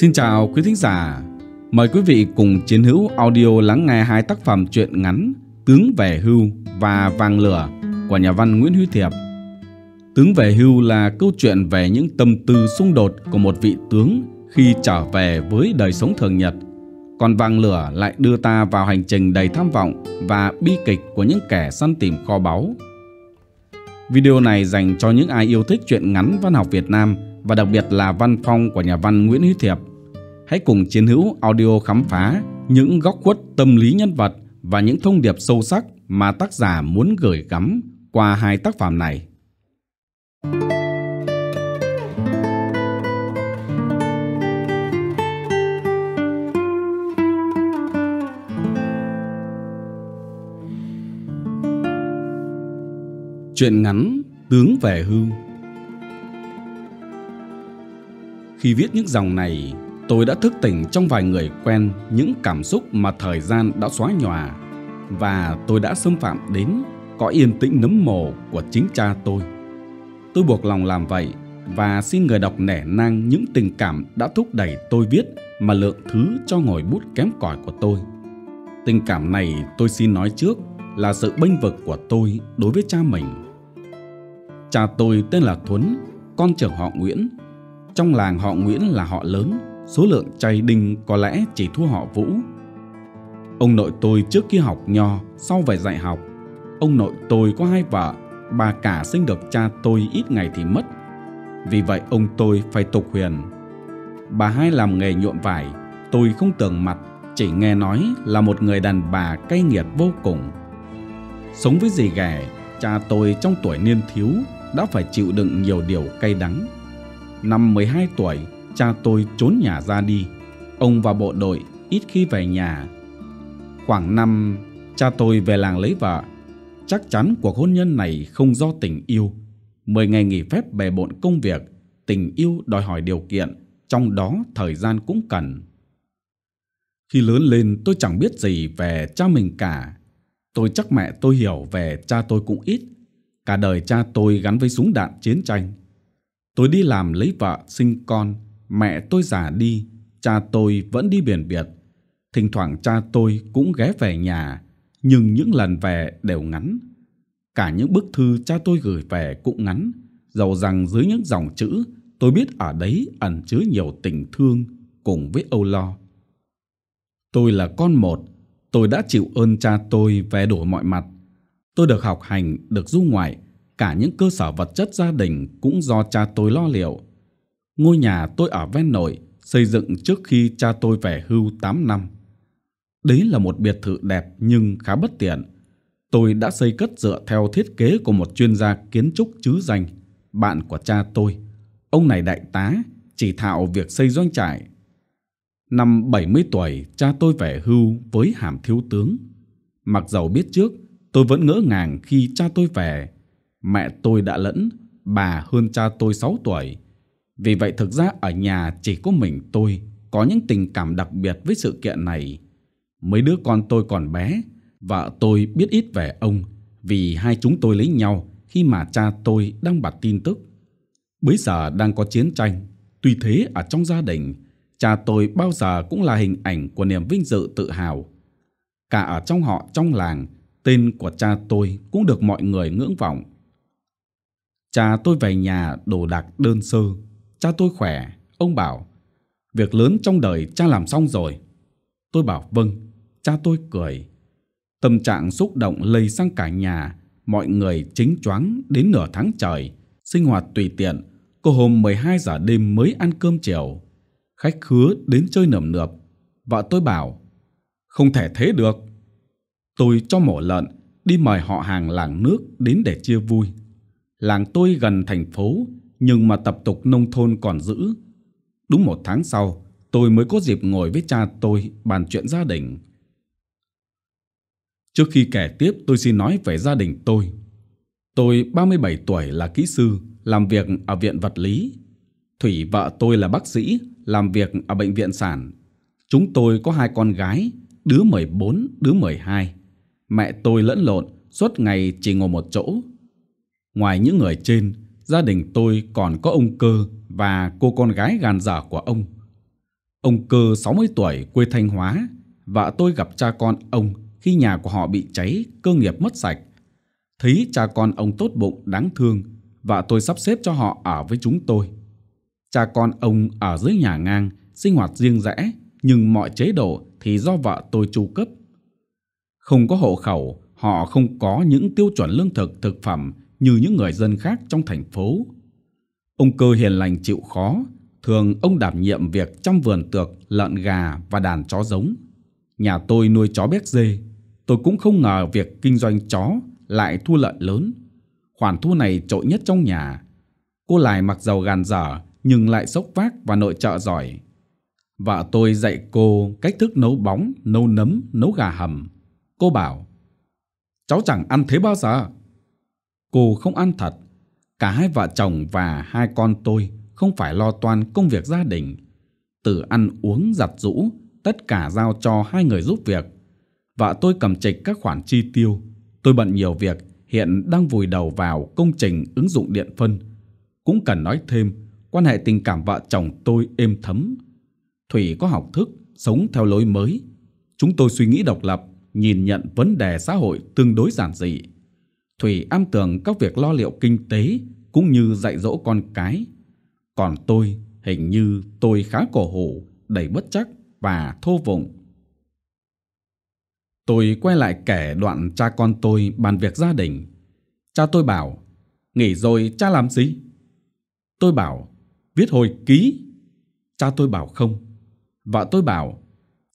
Xin chào quý thính giả, mời quý vị cùng Chiến hữu audio lắng nghe hai tác phẩm truyện ngắn Tướng về hưu và Vàng lửa của nhà văn Nguyễn Huy Thiệp. Tướng về hưu là câu chuyện về những tâm tư xung đột của một vị tướng khi trở về với đời sống thường nhật. Còn vàng lửa lại đưa ta vào hành trình đầy tham vọng và bi kịch của những kẻ săn tìm kho báu. Video này dành cho những ai yêu thích truyện ngắn văn học Việt Nam và đặc biệt là văn phong của nhà văn Nguyễn Huy Thiệp. Hãy cùng Chiến hữu audio khám phá những góc khuất tâm lý nhân vật và những thông điệp sâu sắc mà tác giả muốn gửi gắm qua hai tác phẩm này. Chuyện ngắn Tướng về hưu Khi viết những dòng này, tôi đã thức tỉnh trong vài người quen những cảm xúc mà thời gian đã xóa nhòa và tôi đã xâm phạm đến cõi yên tĩnh nấm mồ của chính cha tôi. Tôi buộc lòng làm vậy và xin người đọc nể nang những tình cảm đã thúc đẩy tôi viết mà lượng thứ cho ngòi bút kém cỏi của tôi. Tình cảm này tôi xin nói trước là sự bênh vực của tôi đối với cha mình. Cha tôi tên là Thuấn, con trưởng họ Nguyễn. Trong làng họ Nguyễn là họ lớn số lượng chay đinh có lẽ chỉ thua họ Vũ. Ông nội tôi trước khi học nho, sau về dạy học, ông nội tôi có hai vợ, bà cả sinh được cha tôi ít ngày thì mất. Vì vậy ông tôi phải tục huyền. Bà hai làm nghề nhuộm vải, tôi không tưởng mặt, chỉ nghe nói là một người đàn bà cay nghiệt vô cùng. Sống với dì ghẻ, cha tôi trong tuổi niên thiếu đã phải chịu đựng nhiều điều cay đắng. Năm 12 tuổi, cha tôi trốn nhà ra đi. Ông vào bộ đội, ít khi về nhà. Khoảng năm, cha tôi về làng lấy vợ. Chắc chắn cuộc hôn nhân này không do tình yêu. Mười ngày nghỉ phép bề bộn công việc, tình yêu đòi hỏi điều kiện, trong đó thời gian cũng cần. Khi lớn lên tôi chẳng biết gì về cha mình cả. Tôi chắc mẹ tôi hiểu về cha tôi cũng ít. Cả đời cha tôi gắn với súng đạn chiến tranh. Tôi đi làm lấy vợ, sinh con, mẹ tôi già đi, cha tôi vẫn đi biển biệt. Thỉnh thoảng cha tôi cũng ghé về nhà, nhưng những lần về đều ngắn. Cả những bức thư cha tôi gửi về cũng ngắn, dầu rằng dưới những dòng chữ tôi biết ở đấy ẩn chứa nhiều tình thương cùng với âu lo. Tôi là con một, tôi đã chịu ơn cha tôi về đổi mọi mặt. Tôi được học hành, được du ngoại, cả những cơ sở vật chất gia đình cũng do cha tôi lo liệu. Ngôi nhà tôi ở ven nội xây dựng trước khi cha tôi về hưu 8 năm. Đấy là một biệt thự đẹp nhưng khá bất tiện. Tôi đã xây cất dựa theo thiết kế của một chuyên gia kiến trúc chứ danh, bạn của cha tôi. Ông này đại tá, chỉ thạo việc xây doanh trại. Năm 70 tuổi, cha tôi về hưu với hàm thiếu tướng. Mặc dầu biết trước, tôi vẫn ngỡ ngàng khi cha tôi về. Mẹ tôi đã lẫn, bà hơn cha tôi 6 tuổi – vì vậy thực ra ở nhà chỉ có mình tôi có những tình cảm đặc biệt với sự kiện này. Mấy đứa con tôi còn bé, vợ tôi biết ít về ông vì hai chúng tôi lấy nhau khi mà cha tôi đang bật tin tức. Bây giờ đang có chiến tranh, tuy thế ở trong gia đình, cha tôi bao giờ cũng là hình ảnh của niềm vinh dự tự hào. Cả ở trong họ trong làng, tên của cha tôi cũng được mọi người ngưỡng vọng. Cha tôi về nhà đồ đạc đơn sơ, Cha tôi khỏe, ông bảo. Việc lớn trong đời cha làm xong rồi. Tôi bảo vâng, cha tôi cười. Tâm trạng xúc động lây sang cả nhà, mọi người chính choáng đến nửa tháng trời, sinh hoạt tùy tiện, cô hôm 12 giờ đêm mới ăn cơm chiều. Khách khứa đến chơi nườm nượp, vợ tôi bảo, không thể thế được. Tôi cho mổ lợn, đi mời họ hàng làng nước đến để chia vui. Làng tôi gần thành phố, nhưng mà tập tục nông thôn còn giữ. Đúng một tháng sau, tôi mới có dịp ngồi với cha tôi bàn chuyện gia đình. Trước khi kể tiếp tôi xin nói về gia đình tôi. Tôi 37 tuổi là kỹ sư, làm việc ở viện vật lý. Thủy vợ tôi là bác sĩ, làm việc ở bệnh viện sản. Chúng tôi có hai con gái, đứa 14, đứa 12. Mẹ tôi lẫn lộn, suốt ngày chỉ ngồi một chỗ. Ngoài những người trên, gia đình tôi còn có ông Cơ và cô con gái gàn dở của ông. Ông Cơ 60 tuổi quê Thanh Hóa, vợ tôi gặp cha con ông khi nhà của họ bị cháy, cơ nghiệp mất sạch. Thấy cha con ông tốt bụng, đáng thương, vợ tôi sắp xếp cho họ ở với chúng tôi. Cha con ông ở dưới nhà ngang, sinh hoạt riêng rẽ, nhưng mọi chế độ thì do vợ tôi chu cấp. Không có hộ khẩu, họ không có những tiêu chuẩn lương thực thực phẩm như những người dân khác trong thành phố. Ông cơ hiền lành chịu khó, thường ông đảm nhiệm việc trong vườn tược, lợn gà và đàn chó giống. Nhà tôi nuôi chó béc dê, tôi cũng không ngờ việc kinh doanh chó lại thu lợi lớn. Khoản thu này trội nhất trong nhà. Cô lại mặc dầu gàn dở nhưng lại sốc vác và nội trợ giỏi. Vợ tôi dạy cô cách thức nấu bóng, nấu nấm, nấu gà hầm. Cô bảo, cháu chẳng ăn thế bao giờ. Cô không ăn thật. Cả hai vợ chồng và hai con tôi không phải lo toan công việc gia đình. Từ ăn uống giặt rũ, tất cả giao cho hai người giúp việc. Vợ tôi cầm trịch các khoản chi tiêu. Tôi bận nhiều việc, hiện đang vùi đầu vào công trình ứng dụng điện phân. Cũng cần nói thêm, quan hệ tình cảm vợ chồng tôi êm thấm. Thủy có học thức, sống theo lối mới. Chúng tôi suy nghĩ độc lập, nhìn nhận vấn đề xã hội tương đối giản dị. Thủy am tưởng các việc lo liệu kinh tế cũng như dạy dỗ con cái. Còn tôi, hình như tôi khá cổ hủ, đầy bất chắc và thô vụng. Tôi quay lại kể đoạn cha con tôi bàn việc gia đình. Cha tôi bảo, nghỉ rồi cha làm gì? Tôi bảo, viết hồi ký. Cha tôi bảo không. Vợ tôi bảo,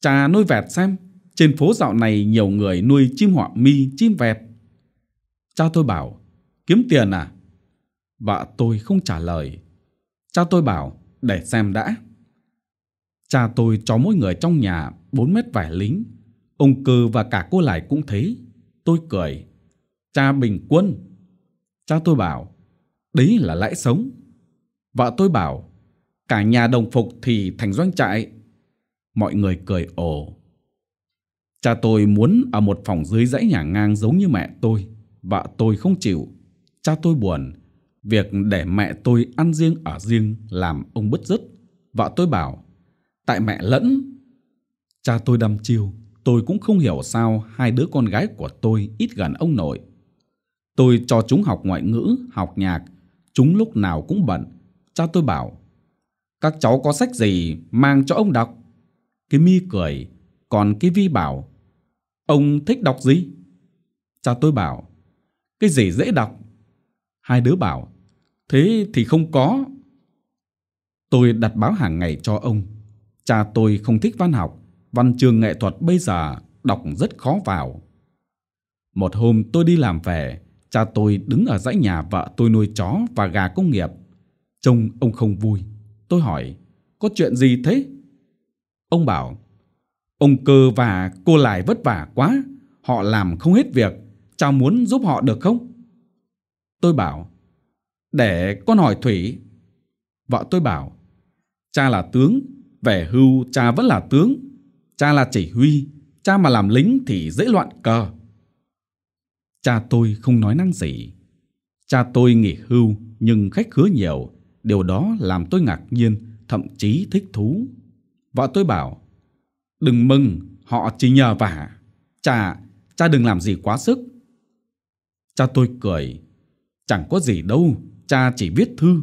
cha nuôi vẹt xem, trên phố dạo này nhiều người nuôi chim họa mi, chim vẹt. Cha tôi bảo, kiếm tiền à? Vợ tôi không trả lời. Cha tôi bảo, để xem đã. Cha tôi cho mỗi người trong nhà 4 mét vải lính. Ông Cơ và cả cô Lại cũng thấy. Tôi cười. Cha bình quân. Cha tôi bảo, đấy là lãi sống. Vợ tôi bảo, cả nhà đồng phục thì thành doanh trại. Mọi người cười ồ. Cha tôi muốn ở một phòng dưới dãy nhà ngang giống như mẹ tôi vợ tôi không chịu cha tôi buồn việc để mẹ tôi ăn riêng ở riêng làm ông bứt rứt vợ tôi bảo tại mẹ lẫn cha tôi đăm chiêu tôi cũng không hiểu sao hai đứa con gái của tôi ít gần ông nội tôi cho chúng học ngoại ngữ học nhạc chúng lúc nào cũng bận cha tôi bảo các cháu có sách gì mang cho ông đọc cái mi cười còn cái vi bảo ông thích đọc gì cha tôi bảo cái gì dễ đọc hai đứa bảo thế thì không có tôi đặt báo hàng ngày cho ông cha tôi không thích văn học văn chương nghệ thuật bây giờ đọc rất khó vào một hôm tôi đi làm về cha tôi đứng ở dãy nhà vợ tôi nuôi chó và gà công nghiệp trông ông không vui tôi hỏi có chuyện gì thế ông bảo ông cơ và cô lại vất vả quá họ làm không hết việc Cháu muốn giúp họ được không? Tôi bảo Để con hỏi Thủy Vợ tôi bảo Cha là tướng Về hưu cha vẫn là tướng Cha là chỉ huy Cha mà làm lính thì dễ loạn cờ Cha tôi không nói năng gì Cha tôi nghỉ hưu Nhưng khách khứa nhiều Điều đó làm tôi ngạc nhiên Thậm chí thích thú Vợ tôi bảo Đừng mừng Họ chỉ nhờ vả Cha, cha đừng làm gì quá sức Cha tôi cười. Chẳng có gì đâu, cha chỉ viết thư.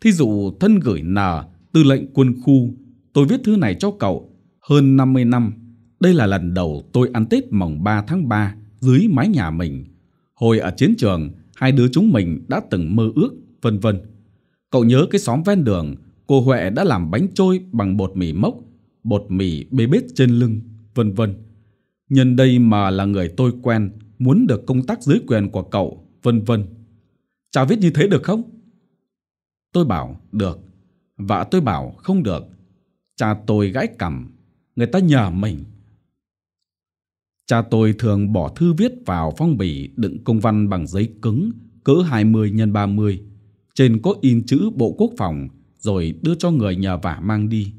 Thí dụ thân gửi nà, tư lệnh quân khu, tôi viết thư này cho cậu. Hơn 50 năm, đây là lần đầu tôi ăn Tết mồng 3 tháng 3 dưới mái nhà mình. Hồi ở chiến trường, hai đứa chúng mình đã từng mơ ước, vân vân. Cậu nhớ cái xóm ven đường, cô Huệ đã làm bánh trôi bằng bột mì mốc, bột mì bê bết trên lưng, vân vân. Nhân đây mà là người tôi quen, muốn được công tác dưới quyền của cậu, vân vân. Chả viết như thế được không? Tôi bảo được, và tôi bảo không được. Cha tôi gãi cầm người ta nhờ mình. Cha tôi thường bỏ thư viết vào phong bì đựng công văn bằng giấy cứng cỡ 20 x 30, trên có in chữ Bộ Quốc phòng rồi đưa cho người nhờ vả mang đi.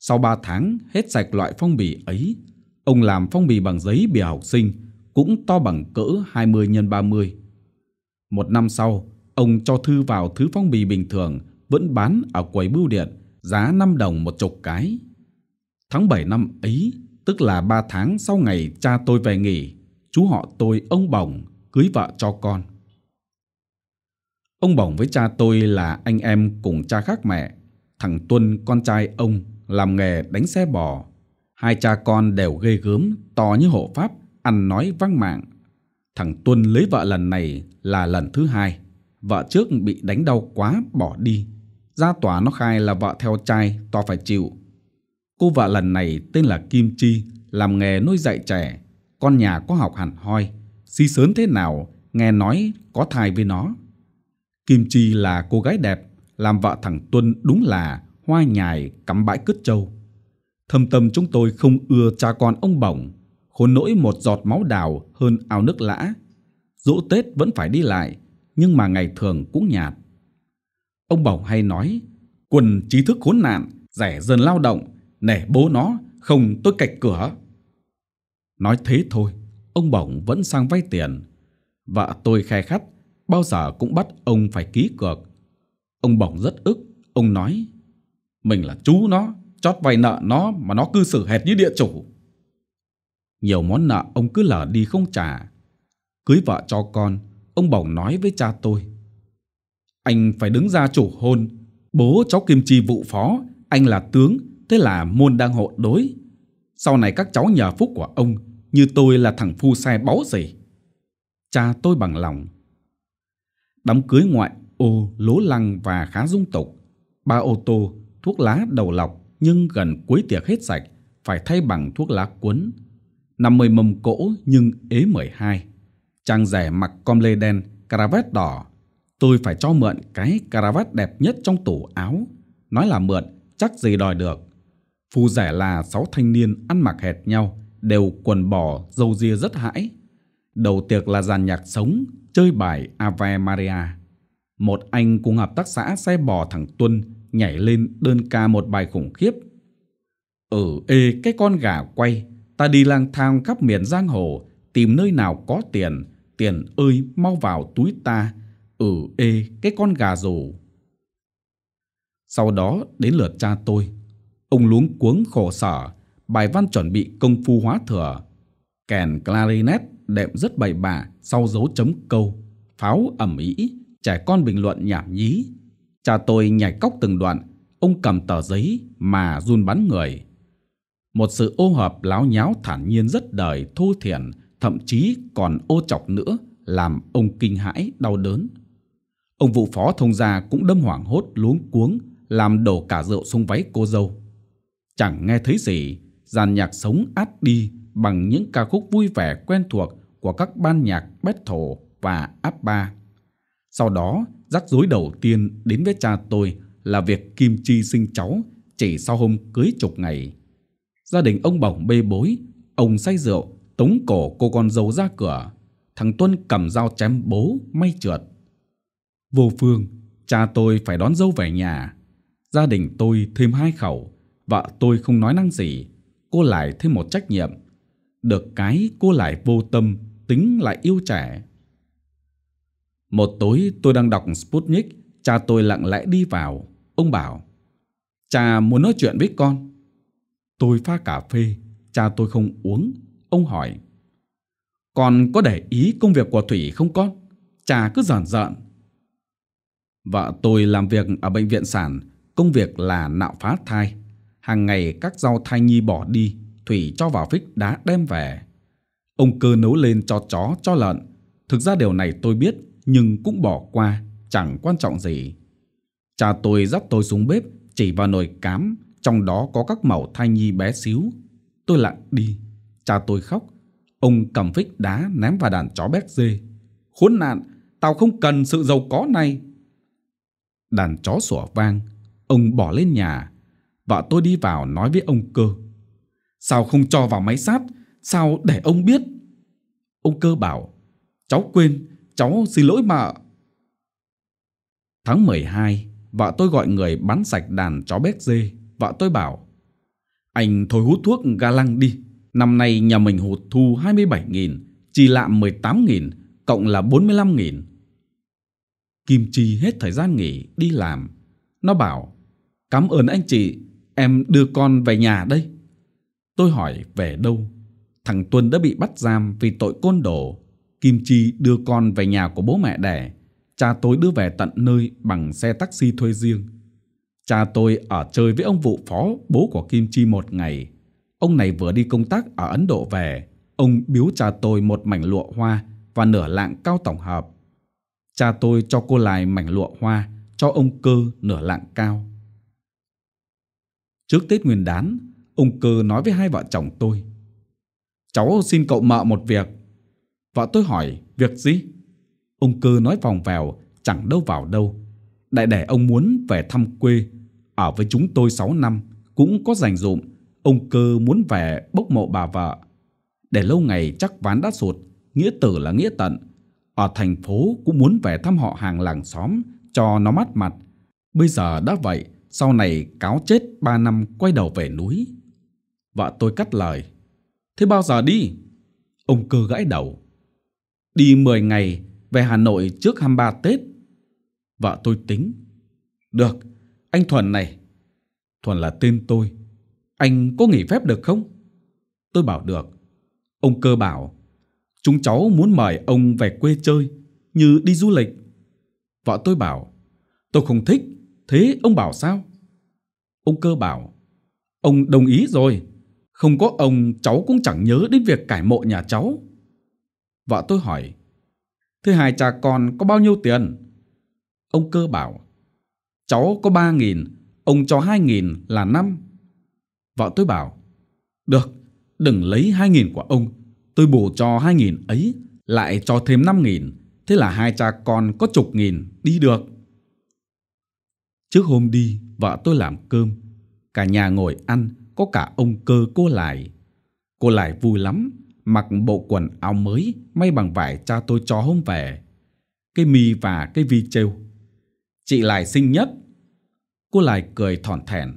Sau 3 tháng hết sạch loại phong bì ấy, ông làm phong bì bằng giấy bìa học sinh cũng to bằng cỡ 20 x 30. Một năm sau, ông cho thư vào thứ phong bì bình thường vẫn bán ở quầy bưu điện giá 5 đồng một chục cái. Tháng 7 năm ấy, tức là 3 tháng sau ngày cha tôi về nghỉ, chú họ tôi ông Bổng cưới vợ cho con. Ông Bổng với cha tôi là anh em cùng cha khác mẹ. Thằng Tuân, con trai ông, làm nghề đánh xe bò. Hai cha con đều ghê gớm, to như hộ pháp, ăn nói văng mạng. Thằng Tuân lấy vợ lần này là lần thứ hai. Vợ trước bị đánh đau quá bỏ đi. Ra tòa nó khai là vợ theo trai, to phải chịu. Cô vợ lần này tên là Kim Chi, làm nghề nuôi dạy trẻ. Con nhà có học hẳn hoi. Xi sớn thế nào, nghe nói có thai với nó. Kim Chi là cô gái đẹp, làm vợ thằng Tuân đúng là hoa nhài cắm bãi cứt trâu. Thâm tâm chúng tôi không ưa cha con ông bổng khốn nỗi một giọt máu đào hơn ao nước lã. Dỗ Tết vẫn phải đi lại, nhưng mà ngày thường cũng nhạt. Ông Bảo hay nói, quần trí thức khốn nạn, rẻ dần lao động, nể bố nó, không tôi cạch cửa. Nói thế thôi, ông Bổng vẫn sang vay tiền. Vợ tôi khai khắt, bao giờ cũng bắt ông phải ký cược. Ông Bổng rất ức, ông nói, mình là chú nó, chót vay nợ nó mà nó cư xử hệt như địa chủ. Nhiều món nợ ông cứ lở đi không trả. Cưới vợ cho con, ông Bổng nói với cha tôi. Anh phải đứng ra chủ hôn. Bố cháu Kim Chi vụ phó, anh là tướng, thế là môn đang hộ đối. Sau này các cháu nhờ phúc của ông, như tôi là thằng phu xe báu gì. Cha tôi bằng lòng. Đám cưới ngoại ô lố lăng và khá dung tục. Ba ô tô, thuốc lá đầu lọc nhưng gần cuối tiệc hết sạch, phải thay bằng thuốc lá cuốn. 50 mâm cỗ nhưng ế 12. Chàng rẻ mặc com lê đen, caravat đỏ. Tôi phải cho mượn cái caravat đẹp nhất trong tủ áo. Nói là mượn, chắc gì đòi được. Phù rẻ là sáu thanh niên ăn mặc hệt nhau, đều quần bò, dâu ria rất hãi. Đầu tiệc là dàn nhạc sống, chơi bài Ave Maria. Một anh cùng hợp tác xã xe bò thẳng Tuân nhảy lên đơn ca một bài khủng khiếp. Ở ừ, ê cái con gà quay, Ta đi lang thang khắp miền giang hồ, tìm nơi nào có tiền, tiền ơi mau vào túi ta, ừ ê cái con gà rù. Sau đó đến lượt cha tôi, ông luống cuống khổ sở, bài văn chuẩn bị công phu hóa thừa, kèn clarinet đệm rất bày bạ sau dấu chấm câu, pháo ẩm ý, trẻ con bình luận nhảm nhí. Cha tôi nhảy cóc từng đoạn, ông cầm tờ giấy mà run bắn người một sự ô hợp láo nháo thản nhiên rất đời thô thiển thậm chí còn ô chọc nữa làm ông kinh hãi đau đớn ông vụ phó thông gia cũng đâm hoảng hốt luống cuống làm đổ cả rượu xuống váy cô dâu chẳng nghe thấy gì dàn nhạc sống át đi bằng những ca khúc vui vẻ quen thuộc của các ban nhạc bét và áp sau đó rắc rối đầu tiên đến với cha tôi là việc kim chi sinh cháu chỉ sau hôm cưới chục ngày Gia đình ông bỏng bê bối, ông say rượu, tống cổ cô con dâu ra cửa. Thằng Tuân cầm dao chém bố, may trượt. Vô phương, cha tôi phải đón dâu về nhà. Gia đình tôi thêm hai khẩu, vợ tôi không nói năng gì. Cô lại thêm một trách nhiệm. Được cái cô lại vô tâm, tính lại yêu trẻ. Một tối tôi đang đọc Sputnik, cha tôi lặng lẽ đi vào. Ông bảo, cha muốn nói chuyện với con. Tôi pha cà phê, cha tôi không uống. Ông hỏi, con có để ý công việc của Thủy không con? Cha cứ giòn giận. Vợ tôi làm việc ở bệnh viện sản, công việc là nạo phá thai. Hàng ngày các rau thai nhi bỏ đi, Thủy cho vào phích đá đem về. Ông cơ nấu lên cho chó, cho lợn. Thực ra điều này tôi biết, nhưng cũng bỏ qua, chẳng quan trọng gì. Cha tôi dắt tôi xuống bếp, chỉ vào nồi cám, trong đó có các mẫu thai nhi bé xíu. Tôi lặn đi, cha tôi khóc. Ông cầm phích đá ném vào đàn chó bét dê. Khốn nạn, tao không cần sự giàu có này. Đàn chó sủa vang, ông bỏ lên nhà. Vợ tôi đi vào nói với ông cơ. Sao không cho vào máy sát? Sao để ông biết? Ông cơ bảo, cháu quên, cháu xin lỗi mà. Tháng 12, vợ tôi gọi người bắn sạch đàn chó bét dê. Vợ tôi bảo, anh thôi hút thuốc ga lăng đi. Năm nay nhà mình hụt thu 27.000, chi lạm 18.000, cộng là 45.000. Kim Chi hết thời gian nghỉ đi làm. Nó bảo, cảm ơn anh chị, em đưa con về nhà đây. Tôi hỏi về đâu? Thằng Tuân đã bị bắt giam vì tội côn đồ. Kim Chi đưa con về nhà của bố mẹ đẻ. Cha tôi đưa về tận nơi bằng xe taxi thuê riêng. Cha tôi ở chơi với ông vụ phó bố của Kim Chi một ngày. Ông này vừa đi công tác ở Ấn Độ về. Ông biếu cha tôi một mảnh lụa hoa và nửa lạng cao tổng hợp. Cha tôi cho cô lại mảnh lụa hoa, cho ông cơ nửa lạng cao. Trước Tết Nguyên đán, ông cơ nói với hai vợ chồng tôi. Cháu xin cậu mợ một việc. Vợ tôi hỏi, việc gì? Ông cơ nói vòng vèo chẳng đâu vào đâu. Đại đẻ ông muốn về thăm quê ở với chúng tôi 6 năm, cũng có rành rụm, ông cơ muốn về bốc mộ bà vợ. Để lâu ngày chắc ván đã sụt, nghĩa tử là nghĩa tận. Ở thành phố cũng muốn về thăm họ hàng làng xóm cho nó mát mặt. Bây giờ đã vậy, sau này cáo chết 3 năm quay đầu về núi. Vợ tôi cắt lời. Thế bao giờ đi? Ông cơ gãi đầu. Đi 10 ngày, về Hà Nội trước 23 Tết. Vợ tôi tính. Được, anh Thuần này, Thuần là tên tôi, anh có nghỉ phép được không? Tôi bảo được. Ông cơ bảo, chúng cháu muốn mời ông về quê chơi, như đi du lịch. Vợ tôi bảo, tôi không thích, thế ông bảo sao? Ông cơ bảo, ông đồng ý rồi, không có ông cháu cũng chẳng nhớ đến việc cải mộ nhà cháu. Vợ tôi hỏi, thế hai cha con có bao nhiêu tiền? Ông cơ bảo, Cháu có ba nghìn, ông cho hai nghìn là năm. Vợ tôi bảo, được, đừng lấy hai nghìn của ông. Tôi bù cho hai nghìn ấy, lại cho thêm năm nghìn. Thế là hai cha con có chục nghìn, đi được. Trước hôm đi, vợ tôi làm cơm. Cả nhà ngồi ăn, có cả ông cơ cô lại. Cô lại vui lắm, mặc bộ quần áo mới may bằng vải cha tôi cho hôm về. Cái mì và cái vi trêu Chị lại xinh nhất. Cô lại cười thỏn thèn.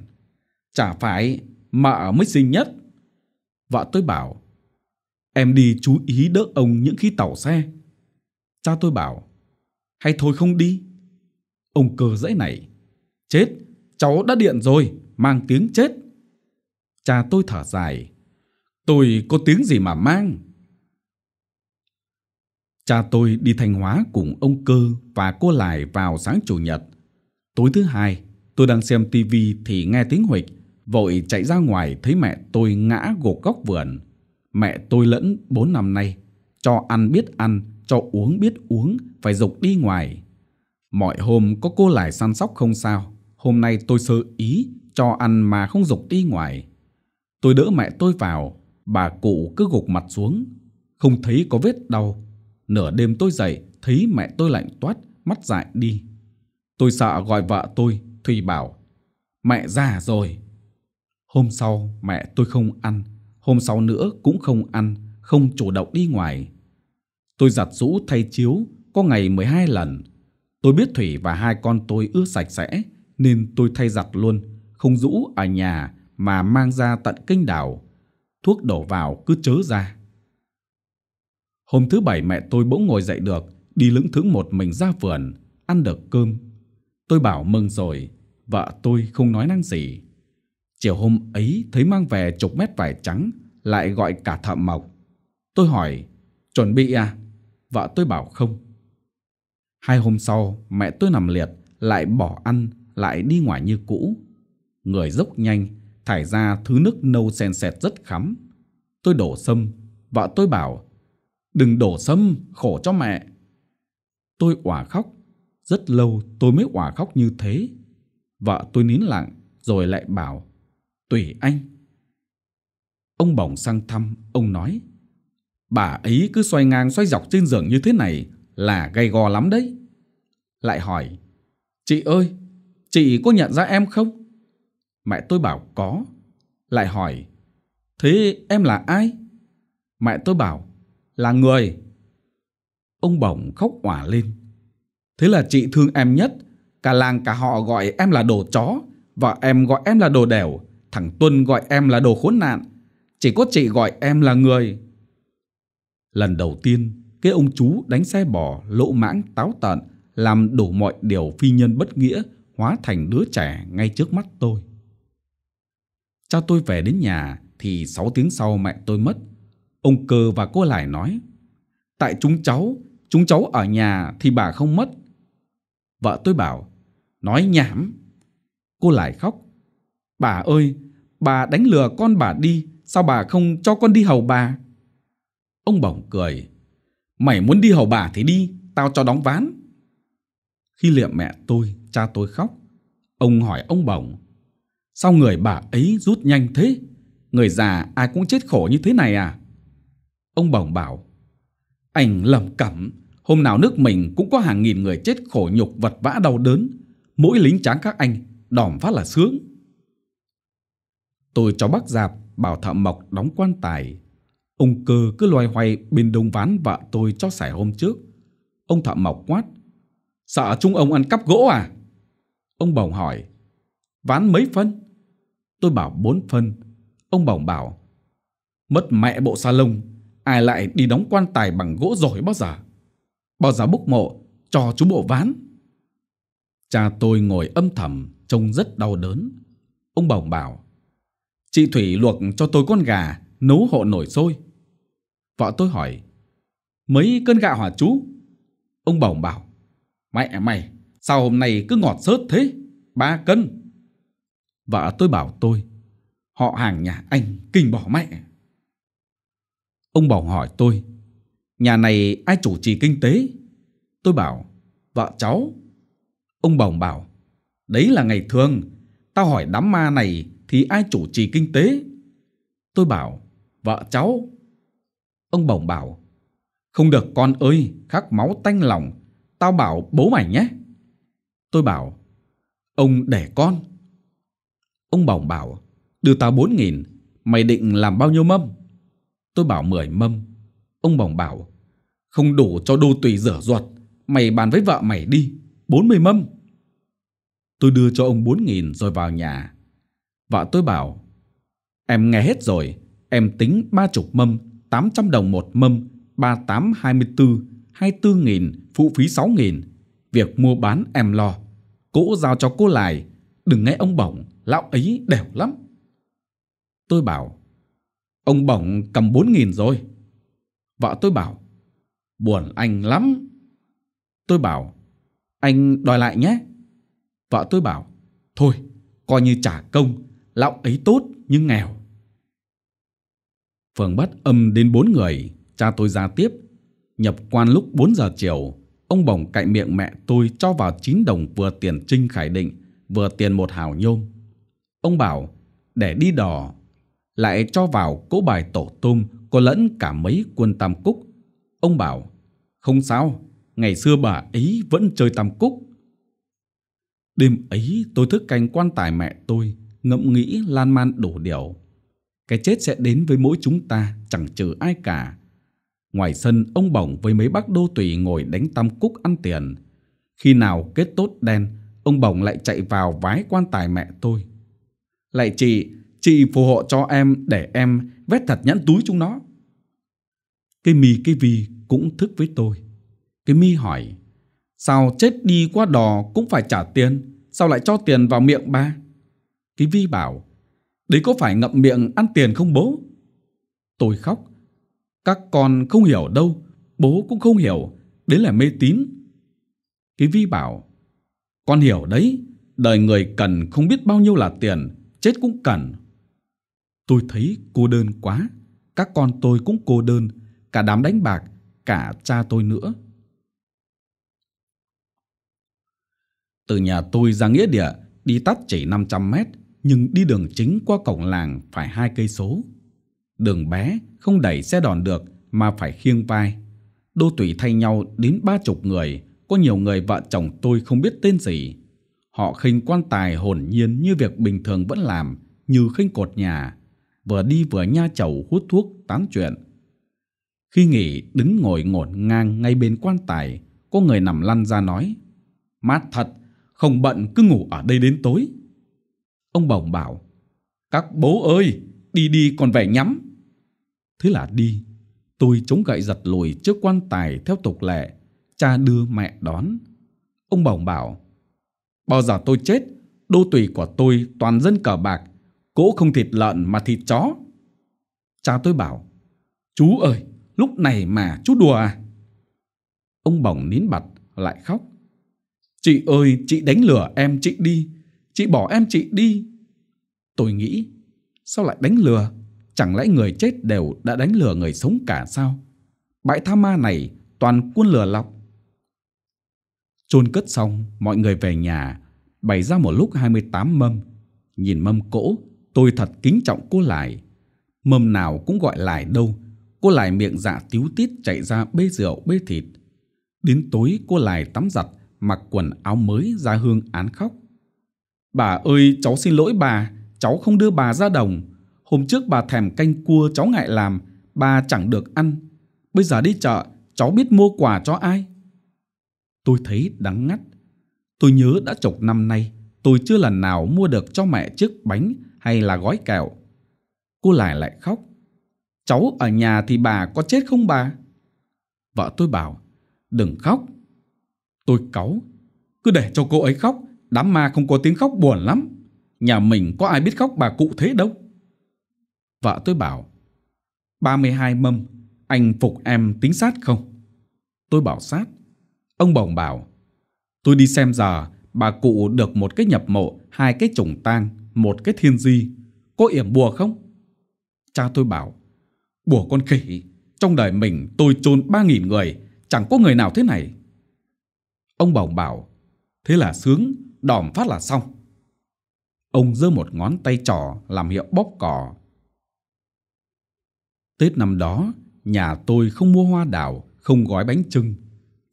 Chả phải mợ mới xinh nhất. Vợ tôi bảo. Em đi chú ý đỡ ông những khi tàu xe. Cha tôi bảo. Hay thôi không đi. Ông cờ dãy này. Chết, cháu đã điện rồi, mang tiếng chết. Cha tôi thở dài. Tôi có tiếng gì mà mang. Cha tôi đi Thanh Hóa cùng ông Cơ và cô lại vào sáng Chủ nhật. Tối thứ hai, tôi đang xem tivi thì nghe tiếng huỵch, vội chạy ra ngoài thấy mẹ tôi ngã gục góc vườn. Mẹ tôi lẫn 4 năm nay, cho ăn biết ăn, cho uống biết uống, phải dục đi ngoài. Mọi hôm có cô lại săn sóc không sao, hôm nay tôi sơ ý, cho ăn mà không dục đi ngoài. Tôi đỡ mẹ tôi vào, bà cụ cứ gục mặt xuống, không thấy có vết đau Nửa đêm tôi dậy, thấy mẹ tôi lạnh toát, mắt dại đi. Tôi sợ gọi vợ tôi, Thùy bảo, mẹ già rồi. Hôm sau, mẹ tôi không ăn, hôm sau nữa cũng không ăn, không chủ động đi ngoài. Tôi giặt rũ thay chiếu, có ngày 12 lần. Tôi biết Thủy và hai con tôi ưa sạch sẽ, nên tôi thay giặt luôn, không rũ ở nhà mà mang ra tận kênh đảo. Thuốc đổ vào cứ chớ ra. Hôm thứ bảy mẹ tôi bỗng ngồi dậy được, đi lững thững một mình ra vườn, ăn được cơm. Tôi bảo mừng rồi, vợ tôi không nói năng gì. Chiều hôm ấy thấy mang về chục mét vải trắng, lại gọi cả thợ mộc. Tôi hỏi, chuẩn bị à? Vợ tôi bảo không. Hai hôm sau, mẹ tôi nằm liệt, lại bỏ ăn, lại đi ngoài như cũ. Người dốc nhanh, thải ra thứ nước nâu sen sệt rất khắm. Tôi đổ sâm, vợ tôi bảo Đừng đổ sâm, khổ cho mẹ. Tôi quả khóc, rất lâu tôi mới quả khóc như thế. Vợ tôi nín lặng rồi lại bảo, tùy anh. Ông bỏng sang thăm, ông nói, bà ấy cứ xoay ngang xoay dọc trên giường như thế này là gây gò lắm đấy. Lại hỏi, chị ơi, chị có nhận ra em không? Mẹ tôi bảo có. Lại hỏi, thế em là ai? Mẹ tôi bảo, là người. Ông bổng khóc òa lên. Thế là chị thương em nhất, cả làng cả họ gọi em là đồ chó, vợ em gọi em là đồ đẻo, thằng Tuân gọi em là đồ khốn nạn, chỉ có chị gọi em là người. Lần đầu tiên, cái ông chú đánh xe bò, lỗ mãng, táo tợn, làm đủ mọi điều phi nhân bất nghĩa hóa thành đứa trẻ ngay trước mắt tôi. Cha tôi về đến nhà thì 6 tiếng sau mẹ tôi mất Ông Cơ và cô lại nói, tại chúng cháu, chúng cháu ở nhà thì bà không mất. Vợ tôi bảo, nói nhảm. Cô lại khóc, bà ơi, bà đánh lừa con bà đi, sao bà không cho con đi hầu bà? Ông bỏng cười, mày muốn đi hầu bà thì đi, tao cho đóng ván. Khi liệm mẹ tôi, cha tôi khóc, ông hỏi ông bỏng, sao người bà ấy rút nhanh thế? Người già ai cũng chết khổ như thế này à? Ông Bổng bảo, anh lầm cẩm, hôm nào nước mình cũng có hàng nghìn người chết khổ nhục vật vã đau đớn. Mỗi lính tráng các anh, đỏm phát là sướng. Tôi cho bác Giạp bảo thợ mộc đóng quan tài. Ông cơ cứ loay hoay bên đông ván vợ tôi cho sải hôm trước. Ông thợ mộc quát. Sợ chúng ông ăn cắp gỗ à? Ông bồng hỏi. Ván mấy phân? Tôi bảo bốn phân. Ông bồng bảo. Mất mẹ bộ sa lông ai lại đi đóng quan tài bằng gỗ rồi bao giờ? Bao giờ bốc mộ, cho chú bộ ván. Cha tôi ngồi âm thầm, trông rất đau đớn. Ông bảo bảo, chị Thủy luộc cho tôi con gà, nấu hộ nổi sôi. Vợ tôi hỏi, mấy cân gạo hả chú? Ông bảo bảo, mẹ mày, sao hôm nay cứ ngọt sớt thế? Ba cân. Vợ tôi bảo tôi, họ hàng nhà anh kinh bỏ mẹ. Ông Bảo hỏi tôi, nhà này ai chủ trì kinh tế? Tôi bảo, vợ cháu. Ông Bảo bảo, đấy là ngày thường, tao hỏi đám ma này thì ai chủ trì kinh tế? Tôi bảo, vợ cháu. Ông Bổng bảo, không được con ơi, khắc máu tanh lòng, tao bảo bố mày nhé. Tôi bảo, ông để con. Ông Bổng bảo, đưa tao bốn nghìn, mày định làm bao nhiêu mâm? Tôi bảo mười mâm. Ông bỏng bảo, không đủ cho đô tùy rửa ruột. Mày bàn với vợ mày đi, bốn mươi mâm. Tôi đưa cho ông bốn nghìn rồi vào nhà. Vợ tôi bảo, em nghe hết rồi, em tính ba chục mâm, tám trăm đồng một mâm, ba tám hai mươi bốn, hai bốn nghìn, phụ phí sáu nghìn. Việc mua bán em lo. Cỗ giao cho cô Lài, đừng nghe ông bỏng, lão ấy đều lắm. Tôi bảo, Ông bổng cầm bốn nghìn rồi. Vợ tôi bảo, buồn anh lắm. Tôi bảo, anh đòi lại nhé. Vợ tôi bảo, thôi, coi như trả công, lão ấy tốt nhưng nghèo. Phường bắt âm đến bốn người, cha tôi ra tiếp. Nhập quan lúc 4 giờ chiều, ông bổng cạnh miệng mẹ tôi cho vào 9 đồng vừa tiền trinh khải định, vừa tiền một hào nhôm. Ông bảo, để đi đò lại cho vào cỗ bài tổ tôm có lẫn cả mấy quân tam cúc. Ông bảo, không sao, ngày xưa bà ấy vẫn chơi tam cúc. Đêm ấy tôi thức canh quan tài mẹ tôi, ngẫm nghĩ lan man đổ điểu Cái chết sẽ đến với mỗi chúng ta, chẳng trừ ai cả. Ngoài sân, ông bỏng với mấy bác đô tùy ngồi đánh tam cúc ăn tiền. Khi nào kết tốt đen, ông bỏng lại chạy vào vái quan tài mẹ tôi. Lại chị, Chị phù hộ cho em để em vét thật nhãn túi chúng nó. Cái mì cái vì cũng thức với tôi. Cái mi hỏi, sao chết đi qua đò cũng phải trả tiền, sao lại cho tiền vào miệng ba? Cái vi bảo, đấy có phải ngậm miệng ăn tiền không bố? Tôi khóc, các con không hiểu đâu, bố cũng không hiểu, đấy là mê tín. Cái vi bảo, con hiểu đấy, đời người cần không biết bao nhiêu là tiền, chết cũng cần. Tôi thấy cô đơn quá, các con tôi cũng cô đơn, cả đám đánh bạc, cả cha tôi nữa. Từ nhà tôi ra nghĩa địa, đi tắt chỉ 500 mét, nhưng đi đường chính qua cổng làng phải hai cây số. Đường bé, không đẩy xe đòn được mà phải khiêng vai. Đô tùy thay nhau đến ba chục người, có nhiều người vợ chồng tôi không biết tên gì. Họ khinh quan tài hồn nhiên như việc bình thường vẫn làm, như khinh cột nhà, vừa đi vừa nha chầu hút thuốc tán chuyện. Khi nghỉ, đứng ngồi ngổn ngang ngay bên quan tài, có người nằm lăn ra nói, Mát thật, không bận cứ ngủ ở đây đến tối. Ông Bồng bảo, các bố ơi, đi đi còn vẻ nhắm. Thế là đi, tôi chống gậy giật lùi trước quan tài theo tục lệ, cha đưa mẹ đón. Ông Bồng bảo, bao giờ tôi chết, đô tùy của tôi toàn dân cờ bạc, Cỗ không thịt lợn mà thịt chó. Cha tôi bảo, chú ơi, lúc này mà chú đùa à? Ông bỏng nín bặt, lại khóc. Chị ơi, chị đánh lừa em chị đi. Chị bỏ em chị đi. Tôi nghĩ, sao lại đánh lừa? Chẳng lẽ người chết đều đã đánh lừa người sống cả sao? Bãi tha ma này toàn quân lừa lọc. chôn cất xong, mọi người về nhà, bày ra một lúc 28 mâm. Nhìn mâm cỗ, Tôi thật kính trọng cô lại Mầm nào cũng gọi lại đâu. Cô lại miệng dạ tíu tít chạy ra bê rượu bê thịt. Đến tối cô lại tắm giặt, mặc quần áo mới ra hương án khóc. Bà ơi, cháu xin lỗi bà, cháu không đưa bà ra đồng. Hôm trước bà thèm canh cua cháu ngại làm, bà chẳng được ăn. Bây giờ đi chợ, cháu biết mua quà cho ai? Tôi thấy đắng ngắt. Tôi nhớ đã chục năm nay, tôi chưa lần nào mua được cho mẹ chiếc bánh hay là gói kẹo. Cô lại lại khóc. Cháu ở nhà thì bà có chết không bà? Vợ tôi bảo, đừng khóc. Tôi cáu, cứ để cho cô ấy khóc, đám ma không có tiếng khóc buồn lắm. Nhà mình có ai biết khóc bà cụ thế đâu. Vợ tôi bảo, 32 mâm, anh phục em tính sát không? Tôi bảo sát. Ông bồng bảo, tôi đi xem giờ bà cụ được một cái nhập mộ, hai cái trùng tang một cái thiên di, có yểm bùa không? Cha tôi bảo, bùa con khỉ, trong đời mình tôi chôn ba nghìn người, chẳng có người nào thế này. Ông Bồng bảo, thế là sướng, đỏm phát là xong. Ông giơ một ngón tay trỏ làm hiệu bóp cỏ. Tết năm đó, nhà tôi không mua hoa đào, không gói bánh trưng.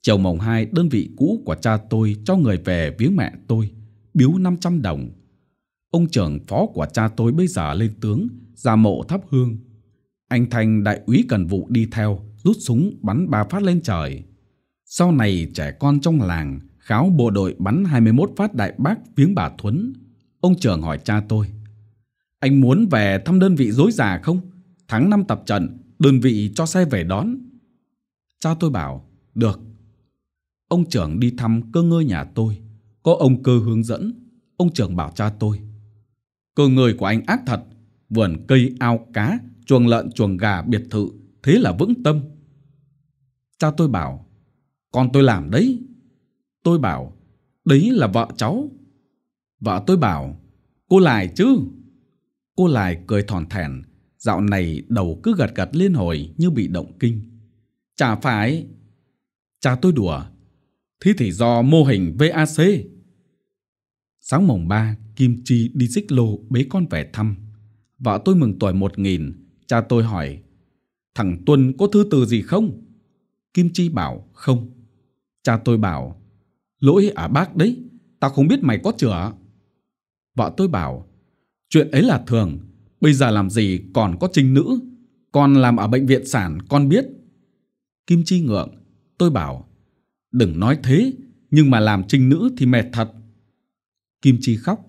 Chiều mồng hai đơn vị cũ của cha tôi cho người về viếng mẹ tôi, biếu 500 đồng. Ông trưởng phó của cha tôi bây giờ lên tướng, ra mộ thắp hương. Anh Thành đại úy cần vụ đi theo, rút súng bắn ba phát lên trời. Sau này trẻ con trong làng kháo bộ đội bắn 21 phát đại bác viếng bà Thuấn. Ông trưởng hỏi cha tôi. Anh muốn về thăm đơn vị dối già không? Tháng năm tập trận, đơn vị cho xe về đón. Cha tôi bảo, được. Ông trưởng đi thăm cơ ngơi nhà tôi. Có ông cơ hướng dẫn. Ông trưởng bảo cha tôi cơ người của anh ác thật, vườn cây ao cá, chuồng lợn chuồng gà biệt thự, thế là vững tâm. Cha tôi bảo, con tôi làm đấy. Tôi bảo, đấy là vợ cháu. Vợ tôi bảo, cô lại chứ. Cô lại cười thòn thèn, dạo này đầu cứ gật gật liên hồi như bị động kinh. Chả phải, cha tôi đùa, thế thì do mô hình VAC. Sáng mùng 3, Kim Chi đi xích lô bế con về thăm. Vợ tôi mừng tuổi 1000, cha tôi hỏi, thằng Tuân có thư từ gì không? Kim Chi bảo, không. Cha tôi bảo, lỗi à bác đấy, tao không biết mày có chữa. Vợ tôi bảo, chuyện ấy là thường, bây giờ làm gì còn có trinh nữ, con làm ở bệnh viện sản con biết. Kim Chi ngượng, tôi bảo, đừng nói thế, nhưng mà làm trinh nữ thì mệt thật. Kim Chi khóc.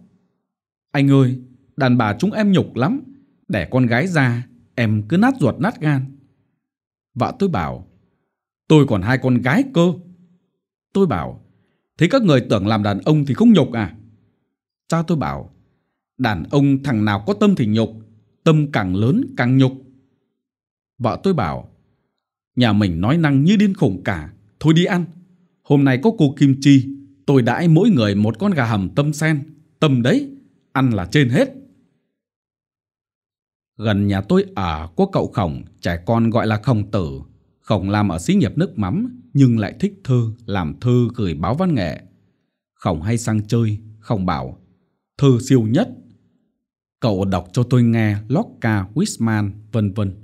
Anh ơi, đàn bà chúng em nhục lắm. Đẻ con gái ra, em cứ nát ruột nát gan. Vợ tôi bảo, tôi còn hai con gái cơ. Tôi bảo, thế các người tưởng làm đàn ông thì không nhục à? Cha tôi bảo, đàn ông thằng nào có tâm thì nhục, tâm càng lớn càng nhục. Vợ tôi bảo, nhà mình nói năng như điên khủng cả, thôi đi ăn. Hôm nay có cô Kim Chi Tôi đãi mỗi người một con gà hầm tâm sen, tâm đấy, ăn là trên hết. Gần nhà tôi ở à, có cậu Khổng, trẻ con gọi là Khổng Tử. Khổng làm ở xí nghiệp nước mắm, nhưng lại thích thư, làm thư gửi báo văn nghệ. Khổng hay sang chơi, Khổng bảo, thư siêu nhất. Cậu đọc cho tôi nghe Locke, Wisman, vân vân.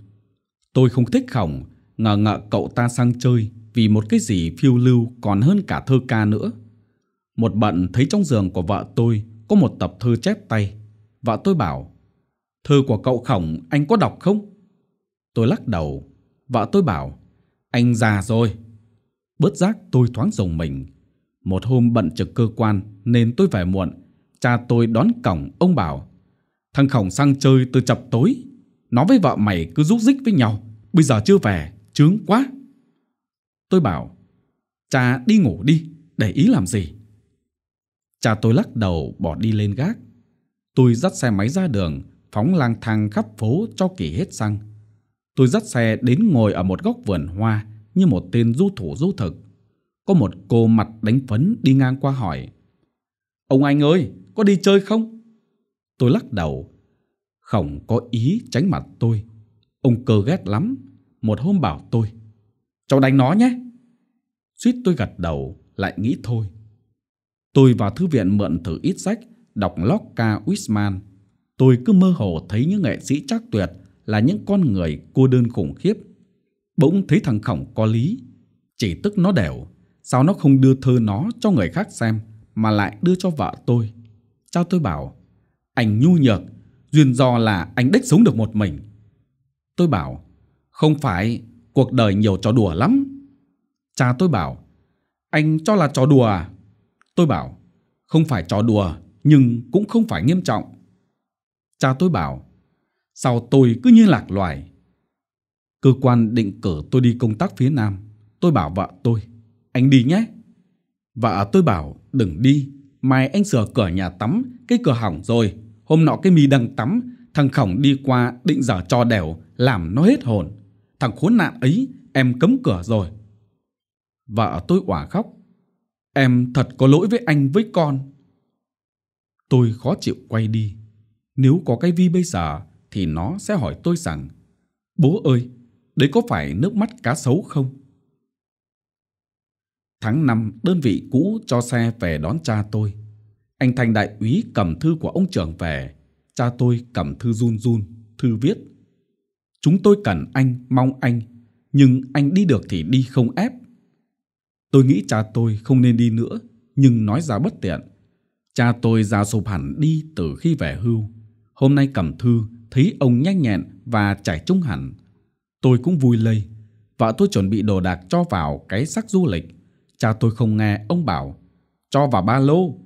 Tôi không thích Khổng, ngờ ngợ cậu ta sang chơi vì một cái gì phiêu lưu còn hơn cả thơ ca nữa. Một bạn thấy trong giường của vợ tôi có một tập thư chép tay. Vợ tôi bảo, thư của cậu khổng anh có đọc không? Tôi lắc đầu. Vợ tôi bảo, anh già rồi. Bớt giác tôi thoáng rồng mình. Một hôm bận trực cơ quan nên tôi về muộn. Cha tôi đón cổng, ông bảo, thằng khổng sang chơi từ chập tối. Nó với vợ mày cứ rút rích với nhau, bây giờ chưa về, chướng quá. Tôi bảo, cha đi ngủ đi, để ý làm gì? Cha tôi lắc đầu bỏ đi lên gác. Tôi dắt xe máy ra đường, phóng lang thang khắp phố cho kỳ hết xăng. Tôi dắt xe đến ngồi ở một góc vườn hoa như một tên du thủ du thực. Có một cô mặt đánh phấn đi ngang qua hỏi. Ông anh ơi, có đi chơi không? Tôi lắc đầu. Khổng có ý tránh mặt tôi. Ông cơ ghét lắm. Một hôm bảo tôi. Cháu đánh nó nhé. Suýt tôi gật đầu, lại nghĩ thôi. Tôi vào thư viện mượn thử ít sách, đọc Locke Wisman. Tôi cứ mơ hồ thấy những nghệ sĩ chắc tuyệt là những con người cô đơn khủng khiếp. Bỗng thấy thằng khổng có lý. Chỉ tức nó đều. Sao nó không đưa thơ nó cho người khác xem mà lại đưa cho vợ tôi? Cha tôi bảo, anh nhu nhược, duyên do là anh đích sống được một mình. Tôi bảo, không phải, cuộc đời nhiều trò đùa lắm. Cha tôi bảo, anh cho là trò đùa à? Tôi bảo, không phải trò đùa, nhưng cũng không phải nghiêm trọng. Cha tôi bảo, sao tôi cứ như lạc loài. Cơ quan định cử tôi đi công tác phía Nam. Tôi bảo vợ tôi, anh đi nhé. Vợ tôi bảo, đừng đi, mai anh sửa cửa nhà tắm, cái cửa hỏng rồi. Hôm nọ cái mì đang tắm, thằng khổng đi qua định dở trò đẻo, làm nó hết hồn. Thằng khốn nạn ấy, em cấm cửa rồi. Vợ tôi quả khóc, Em thật có lỗi với anh với con. Tôi khó chịu quay đi. Nếu có cái vi bây giờ thì nó sẽ hỏi tôi rằng: "Bố ơi, đấy có phải nước mắt cá sấu không?" Tháng năm đơn vị cũ cho xe về đón cha tôi. Anh Thành đại úy cầm thư của ông trưởng về, cha tôi cầm thư run run, thư viết: "Chúng tôi cần anh, mong anh, nhưng anh đi được thì đi không ép, Tôi nghĩ cha tôi không nên đi nữa, nhưng nói ra bất tiện. Cha tôi ra sụp hẳn đi từ khi về hưu. Hôm nay cầm thư, thấy ông nhanh nhẹn và chảy trung hẳn. Tôi cũng vui lây. Vợ tôi chuẩn bị đồ đạc cho vào cái sắc du lịch. Cha tôi không nghe, ông bảo, cho vào ba lô.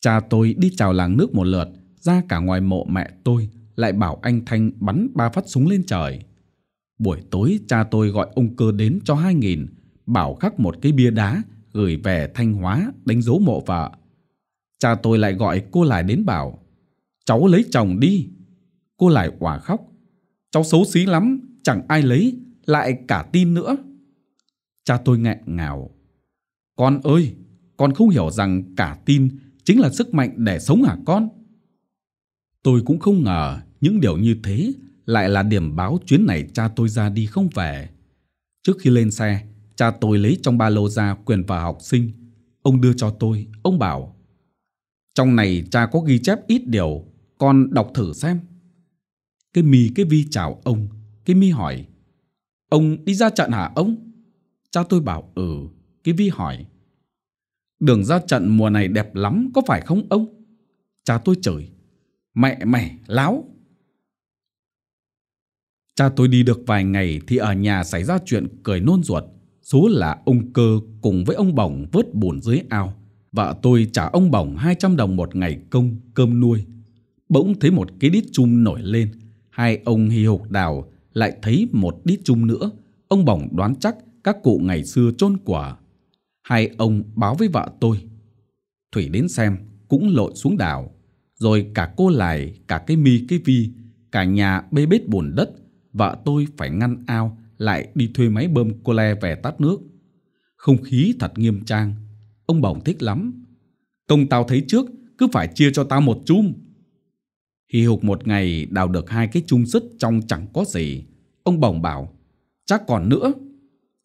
Cha tôi đi chào làng nước một lượt, ra cả ngoài mộ mẹ tôi, lại bảo anh Thanh bắn ba phát súng lên trời. Buổi tối cha tôi gọi ông cơ đến cho hai nghìn bảo khắc một cái bia đá gửi về Thanh Hóa đánh dấu mộ vợ. Cha tôi lại gọi cô lại đến bảo, cháu lấy chồng đi. Cô lại quả khóc, cháu xấu xí lắm, chẳng ai lấy, lại cả tin nữa. Cha tôi nghẹn ngào, con ơi, con không hiểu rằng cả tin chính là sức mạnh để sống hả con? Tôi cũng không ngờ những điều như thế lại là điểm báo chuyến này cha tôi ra đi không về. Trước khi lên xe, Cha tôi lấy trong ba lô ra quyền và học sinh. Ông đưa cho tôi, ông bảo. Trong này cha có ghi chép ít điều, con đọc thử xem. Cái mì cái vi chào ông, cái mi hỏi. Ông đi ra trận hả ông? Cha tôi bảo ừ, cái vi hỏi. Đường ra trận mùa này đẹp lắm, có phải không ông? Cha tôi chửi. Mẹ mày, láo, Cha tôi đi được vài ngày thì ở nhà xảy ra chuyện cười nôn ruột. Số là ông Cơ cùng với ông Bỏng vớt bùn dưới ao. Vợ tôi trả ông Bỏng 200 đồng một ngày công, cơm nuôi. Bỗng thấy một cái đít chung nổi lên. Hai ông hì hục đào lại thấy một đít chung nữa. Ông Bỏng đoán chắc các cụ ngày xưa chôn quả. Hai ông báo với vợ tôi. Thủy đến xem cũng lội xuống đảo. Rồi cả cô lại cả cái mi cái vi, cả nhà bê bết bùn đất. Vợ tôi phải ngăn ao lại đi thuê máy bơm cô le về tát nước. Không khí thật nghiêm trang, ông bổng thích lắm. Công tao thấy trước, cứ phải chia cho tao một chum. Hì hục một ngày đào được hai cái chum sứt trong chẳng có gì. Ông bổng bảo, chắc còn nữa.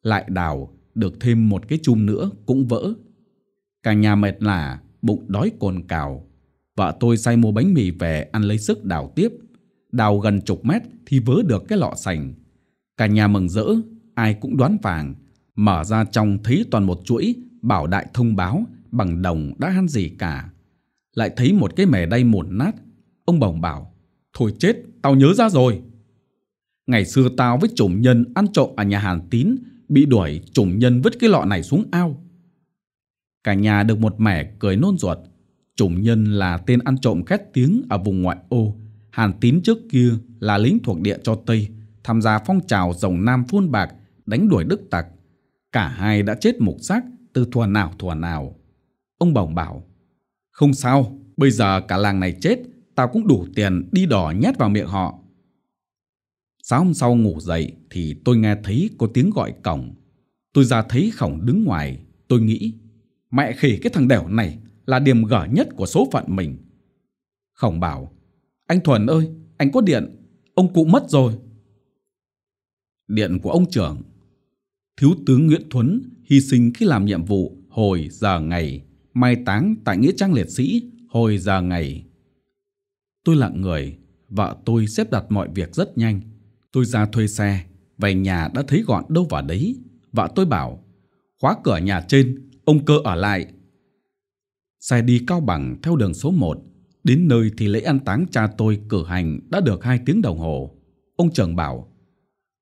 Lại đào, được thêm một cái chum nữa cũng vỡ. Cả nhà mệt lả, bụng đói cồn cào. Vợ tôi say mua bánh mì về ăn lấy sức đào tiếp. Đào gần chục mét thì vớ được cái lọ sành Cả nhà mừng rỡ, ai cũng đoán vàng, mở ra trong thấy toàn một chuỗi bảo đại thông báo bằng đồng đã han gì cả. Lại thấy một cái mẻ đay mổn nát, ông bồng bảo, thôi chết, tao nhớ ra rồi. Ngày xưa tao với chủng nhân ăn trộm ở nhà Hàn Tín, bị đuổi chủng nhân vứt cái lọ này xuống ao. Cả nhà được một mẻ cười nôn ruột. Chủng nhân là tên ăn trộm khét tiếng ở vùng ngoại ô. Hàn Tín trước kia là lính thuộc địa cho Tây, tham gia phong trào dòng Nam phun bạc, đánh đuổi Đức Tặc. Cả hai đã chết mục xác từ thuở nào thuở nào. Ông Bồng bảo, không sao, bây giờ cả làng này chết, tao cũng đủ tiền đi đỏ nhét vào miệng họ. Sáng hôm sau ngủ dậy thì tôi nghe thấy có tiếng gọi cổng. Tôi ra thấy khổng đứng ngoài, tôi nghĩ, mẹ khỉ cái thằng đẻo này là điểm gở nhất của số phận mình. Khổng bảo, anh Thuần ơi, anh có điện, ông cụ mất rồi điện của ông trưởng. Thiếu tướng Nguyễn Thuấn hy sinh khi làm nhiệm vụ hồi giờ ngày, mai táng tại Nghĩa Trang Liệt Sĩ hồi giờ ngày. Tôi lặng người, vợ tôi xếp đặt mọi việc rất nhanh. Tôi ra thuê xe, về nhà đã thấy gọn đâu vào đấy. Vợ tôi bảo, khóa cửa nhà trên, ông cơ ở lại. Xe đi cao bằng theo đường số 1, đến nơi thì lễ an táng cha tôi cử hành đã được 2 tiếng đồng hồ. Ông trưởng bảo,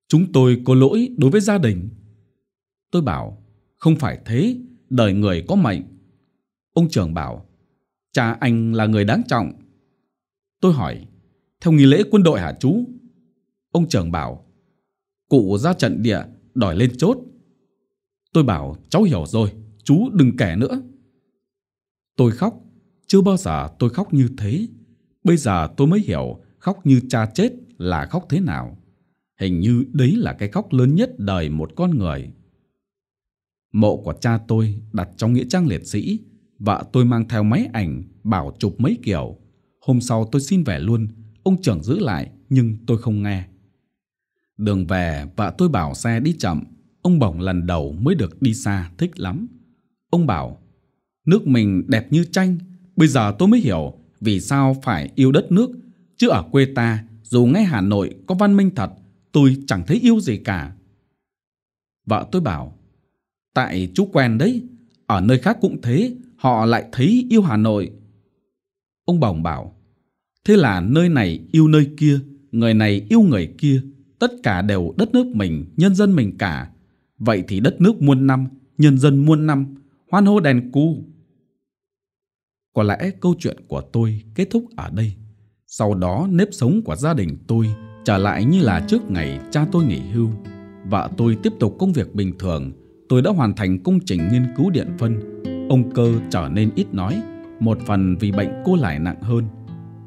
Chúng tôi có lỗi đối với gia đình. Tôi bảo, không phải thế, đời người có mệnh. Ông trưởng bảo, cha anh là người đáng trọng. Tôi hỏi, theo nghi lễ quân đội hả chú? Ông trưởng bảo, cụ ra trận địa đòi lên chốt. Tôi bảo, cháu hiểu rồi, chú đừng kể nữa. Tôi khóc, chưa bao giờ tôi khóc như thế. Bây giờ tôi mới hiểu khóc như cha chết là khóc thế nào. Hình như đấy là cái khóc lớn nhất đời một con người. Mộ của cha tôi đặt trong nghĩa trang liệt sĩ, vợ tôi mang theo máy ảnh, bảo chụp mấy kiểu. Hôm sau tôi xin về luôn, ông trưởng giữ lại nhưng tôi không nghe. Đường về, vợ tôi bảo xe đi chậm, ông bỏng lần đầu mới được đi xa thích lắm. Ông bảo, nước mình đẹp như tranh, bây giờ tôi mới hiểu vì sao phải yêu đất nước, chứ ở quê ta dù ngay Hà Nội có văn minh thật tôi chẳng thấy yêu gì cả. Vợ tôi bảo, tại chú quen đấy, ở nơi khác cũng thế, họ lại thấy yêu Hà Nội. Ông Bồng bảo, thế là nơi này yêu nơi kia, người này yêu người kia, tất cả đều đất nước mình, nhân dân mình cả. Vậy thì đất nước muôn năm, nhân dân muôn năm, hoan hô đèn cu. Có lẽ câu chuyện của tôi kết thúc ở đây. Sau đó nếp sống của gia đình tôi Trở lại như là trước ngày cha tôi nghỉ hưu, vợ tôi tiếp tục công việc bình thường. Tôi đã hoàn thành công trình nghiên cứu điện phân. Ông cơ trở nên ít nói, một phần vì bệnh cô lại nặng hơn.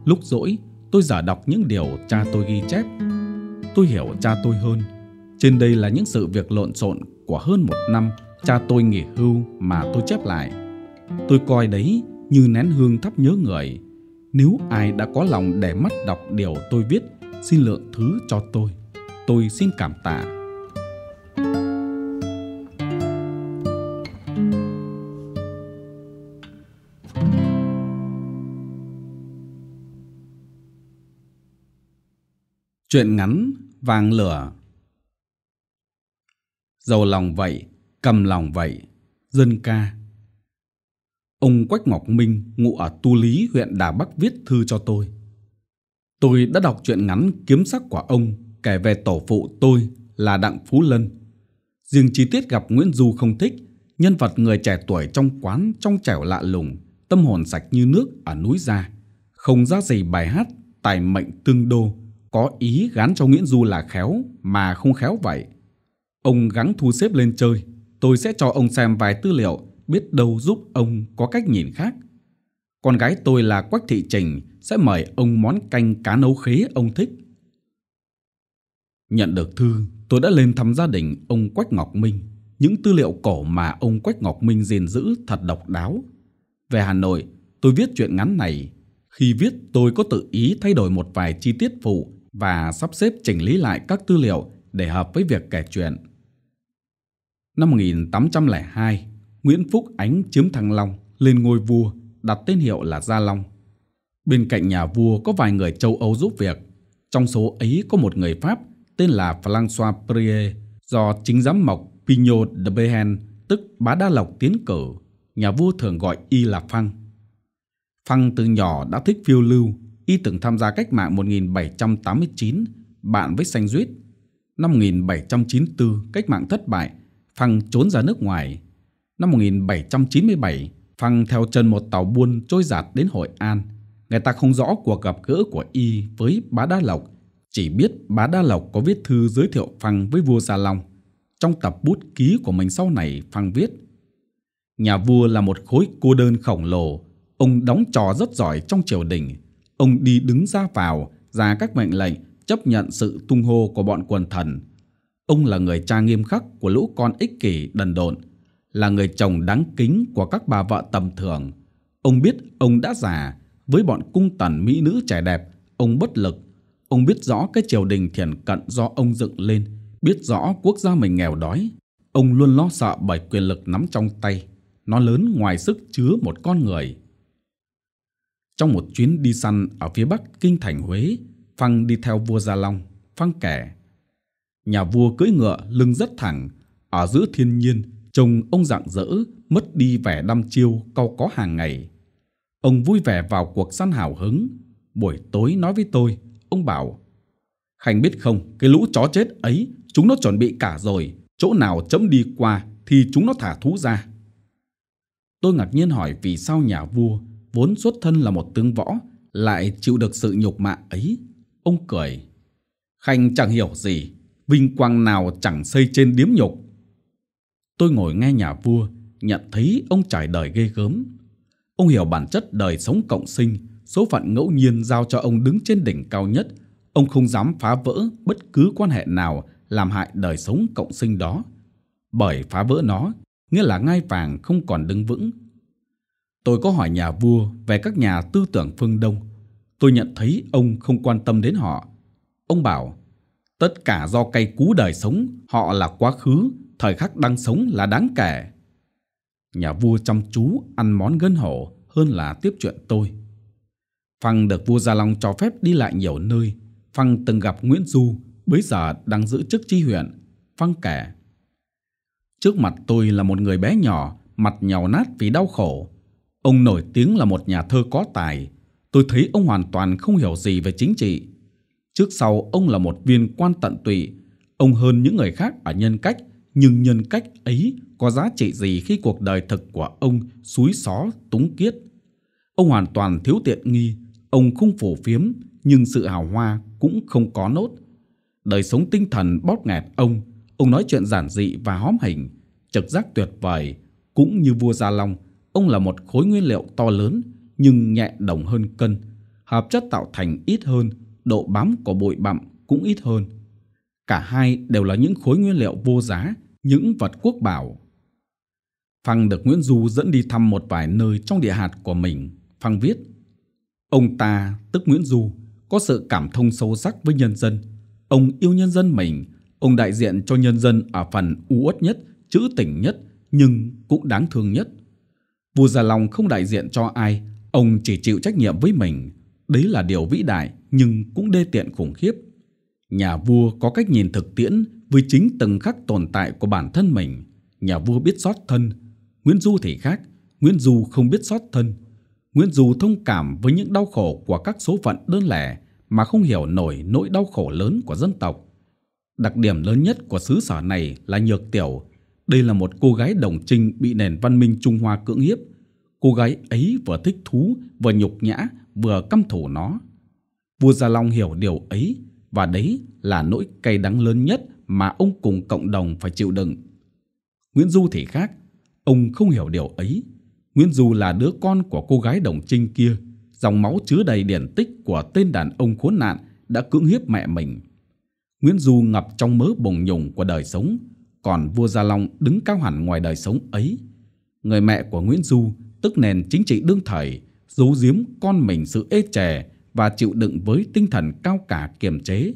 Lúc rỗi, tôi giả đọc những điều cha tôi ghi chép. Tôi hiểu cha tôi hơn. Trên đây là những sự việc lộn xộn của hơn một năm cha tôi nghỉ hưu mà tôi chép lại. Tôi coi đấy như nén hương thắp nhớ người. Nếu ai đã có lòng để mắt đọc điều tôi viết xin lượng thứ cho tôi tôi xin cảm tạ Chuyện ngắn vàng lửa Giàu lòng vậy, cầm lòng vậy, dân ca Ông Quách Ngọc Minh ngụ ở Tu Lý huyện Đà Bắc viết thư cho tôi Tôi đã đọc truyện ngắn kiếm sắc của ông kể về tổ phụ tôi là Đặng Phú Lân. Riêng chi tiết gặp Nguyễn Du không thích, nhân vật người trẻ tuổi trong quán trong trẻo lạ lùng, tâm hồn sạch như nước ở núi ra Không ra gì bài hát tài mệnh tương đô, có ý gán cho Nguyễn Du là khéo mà không khéo vậy. Ông gắng thu xếp lên chơi, tôi sẽ cho ông xem vài tư liệu biết đâu giúp ông có cách nhìn khác con gái tôi là Quách Thị Trình sẽ mời ông món canh cá nấu khế ông thích. Nhận được thư, tôi đã lên thăm gia đình ông Quách Ngọc Minh. Những tư liệu cổ mà ông Quách Ngọc Minh gìn giữ thật độc đáo. Về Hà Nội, tôi viết chuyện ngắn này. Khi viết, tôi có tự ý thay đổi một vài chi tiết phụ và sắp xếp chỉnh lý lại các tư liệu để hợp với việc kể chuyện. Năm 1802, Nguyễn Phúc Ánh chiếm Thăng Long lên ngôi vua đặt tên hiệu là Gia Long. Bên cạnh nhà vua có vài người châu Âu giúp việc. Trong số ấy có một người Pháp tên là François Prier do chính giám mộc Pignot de Behen tức bá đa lộc tiến cử. Nhà vua thường gọi y là Phăng. Phăng từ nhỏ đã thích phiêu lưu. Y từng tham gia cách mạng 1789 bạn với Xanh Duyết. Năm 1794 cách mạng thất bại Phăng trốn ra nước ngoài. Năm 1797 Phăng theo chân một tàu buôn trôi giạt đến Hội An. Người ta không rõ cuộc gặp gỡ của y với bá Đa Lộc, chỉ biết bá Đa Lộc có viết thư giới thiệu Phăng với vua Gia Long. Trong tập bút ký của mình sau này, Phăng viết Nhà vua là một khối cô đơn khổng lồ, ông đóng trò rất giỏi trong triều đình. Ông đi đứng ra vào, ra các mệnh lệnh, chấp nhận sự tung hô của bọn quần thần. Ông là người cha nghiêm khắc của lũ con ích kỷ đần độn, là người chồng đáng kính của các bà vợ tầm thường. Ông biết ông đã già, với bọn cung tần mỹ nữ trẻ đẹp, ông bất lực. Ông biết rõ cái triều đình thiền cận do ông dựng lên, biết rõ quốc gia mình nghèo đói. Ông luôn lo sợ bởi quyền lực nắm trong tay, nó lớn ngoài sức chứa một con người. Trong một chuyến đi săn ở phía bắc kinh thành Huế, Phăng đi theo vua Gia Long, Phăng kể. Nhà vua cưỡi ngựa lưng rất thẳng, ở giữa thiên nhiên Trông ông rạng rỡ, mất đi vẻ đăm chiêu cau có hàng ngày. Ông vui vẻ vào cuộc săn hào hứng. Buổi tối nói với tôi, ông bảo Khanh biết không, cái lũ chó chết ấy, chúng nó chuẩn bị cả rồi. Chỗ nào chấm đi qua thì chúng nó thả thú ra. Tôi ngạc nhiên hỏi vì sao nhà vua, vốn xuất thân là một tướng võ, lại chịu được sự nhục mạ ấy. Ông cười. Khanh chẳng hiểu gì, vinh quang nào chẳng xây trên điếm nhục. Tôi ngồi nghe nhà vua, nhận thấy ông trải đời ghê gớm. Ông hiểu bản chất đời sống cộng sinh, số phận ngẫu nhiên giao cho ông đứng trên đỉnh cao nhất. Ông không dám phá vỡ bất cứ quan hệ nào làm hại đời sống cộng sinh đó. Bởi phá vỡ nó, nghĩa là ngai vàng không còn đứng vững. Tôi có hỏi nhà vua về các nhà tư tưởng phương Đông. Tôi nhận thấy ông không quan tâm đến họ. Ông bảo, tất cả do cây cú đời sống, họ là quá khứ, thời khắc đang sống là đáng kể. Nhà vua chăm chú ăn món gân hổ hơn là tiếp chuyện tôi. Phăng được vua Gia Long cho phép đi lại nhiều nơi. Phăng từng gặp Nguyễn Du, bấy giờ đang giữ chức tri huyện. Phăng kể. Trước mặt tôi là một người bé nhỏ, mặt nhàu nát vì đau khổ. Ông nổi tiếng là một nhà thơ có tài. Tôi thấy ông hoàn toàn không hiểu gì về chính trị. Trước sau ông là một viên quan tận tụy. Ông hơn những người khác ở nhân cách nhưng nhân cách ấy có giá trị gì khi cuộc đời thực của ông suối xó túng kiết? Ông hoàn toàn thiếu tiện nghi, ông không phổ phiếm, nhưng sự hào hoa cũng không có nốt. Đời sống tinh thần bóp nghẹt ông, ông nói chuyện giản dị và hóm hình, trực giác tuyệt vời, cũng như vua Gia Long, ông là một khối nguyên liệu to lớn nhưng nhẹ đồng hơn cân, hợp chất tạo thành ít hơn, độ bám của bụi bặm cũng ít hơn. Cả hai đều là những khối nguyên liệu vô giá, những vật quốc bảo. Phăng được Nguyễn Du dẫn đi thăm một vài nơi trong địa hạt của mình. Phăng viết, ông ta, tức Nguyễn Du, có sự cảm thông sâu sắc với nhân dân. Ông yêu nhân dân mình, ông đại diện cho nhân dân ở phần u uất nhất, chữ tỉnh nhất, nhưng cũng đáng thương nhất. Vua Gia Long không đại diện cho ai, ông chỉ chịu trách nhiệm với mình. Đấy là điều vĩ đại nhưng cũng đê tiện khủng khiếp nhà vua có cách nhìn thực tiễn với chính từng khắc tồn tại của bản thân mình nhà vua biết xót thân nguyễn du thì khác nguyễn du không biết xót thân nguyễn du thông cảm với những đau khổ của các số phận đơn lẻ mà không hiểu nổi nỗi đau khổ lớn của dân tộc đặc điểm lớn nhất của xứ sở này là nhược tiểu đây là một cô gái đồng trinh bị nền văn minh trung hoa cưỡng hiếp cô gái ấy vừa thích thú vừa nhục nhã vừa căm thù nó vua gia long hiểu điều ấy và đấy là nỗi cay đắng lớn nhất mà ông cùng cộng đồng phải chịu đựng. Nguyễn Du thì khác, ông không hiểu điều ấy. Nguyễn Du là đứa con của cô gái đồng trinh kia, dòng máu chứa đầy điển tích của tên đàn ông khốn nạn đã cưỡng hiếp mẹ mình. Nguyễn Du ngập trong mớ bồng nhùng của đời sống, còn vua Gia Long đứng cao hẳn ngoài đời sống ấy. Người mẹ của Nguyễn Du, tức nền chính trị đương thời, giấu giếm con mình sự ê chè và chịu đựng với tinh thần cao cả kiềm chế.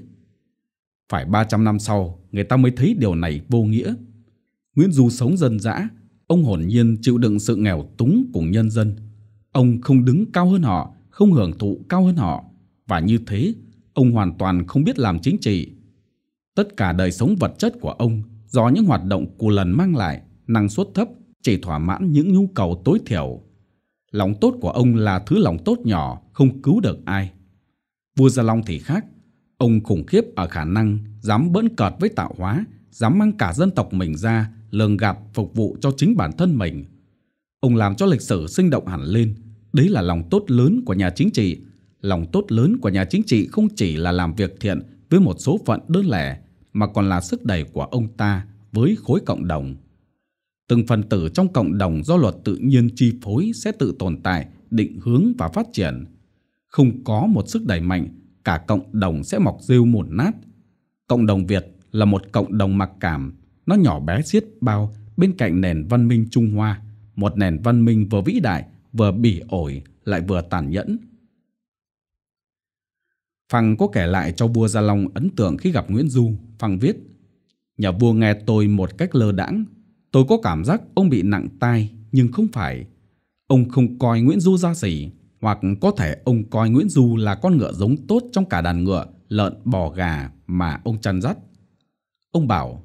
Phải 300 năm sau, người ta mới thấy điều này vô nghĩa. Nguyễn Du sống dân dã, ông hồn nhiên chịu đựng sự nghèo túng của nhân dân. Ông không đứng cao hơn họ, không hưởng thụ cao hơn họ. Và như thế, ông hoàn toàn không biết làm chính trị. Tất cả đời sống vật chất của ông do những hoạt động của lần mang lại, năng suất thấp, chỉ thỏa mãn những nhu cầu tối thiểu Lòng tốt của ông là thứ lòng tốt nhỏ, không cứu được ai. Vua Gia Long thì khác. Ông khủng khiếp ở khả năng dám bỡn cợt với tạo hóa, dám mang cả dân tộc mình ra, lường gạt phục vụ cho chính bản thân mình. Ông làm cho lịch sử sinh động hẳn lên. Đấy là lòng tốt lớn của nhà chính trị. Lòng tốt lớn của nhà chính trị không chỉ là làm việc thiện với một số phận đơn lẻ, mà còn là sức đẩy của ông ta với khối cộng đồng. Từng phần tử trong cộng đồng do luật tự nhiên chi phối sẽ tự tồn tại, định hướng và phát triển. Không có một sức đẩy mạnh, cả cộng đồng sẽ mọc rêu mồn nát. Cộng đồng Việt là một cộng đồng mặc cảm, nó nhỏ bé xiết bao bên cạnh nền văn minh Trung Hoa, một nền văn minh vừa vĩ đại, vừa bỉ ổi, lại vừa tàn nhẫn. Phằng có kể lại cho vua Gia Long ấn tượng khi gặp Nguyễn Du. Phằng viết, nhà vua nghe tôi một cách lơ đãng Tôi có cảm giác ông bị nặng tai nhưng không phải. Ông không coi Nguyễn Du ra gì hoặc có thể ông coi Nguyễn Du là con ngựa giống tốt trong cả đàn ngựa, lợn, bò, gà mà ông chăn dắt. Ông bảo,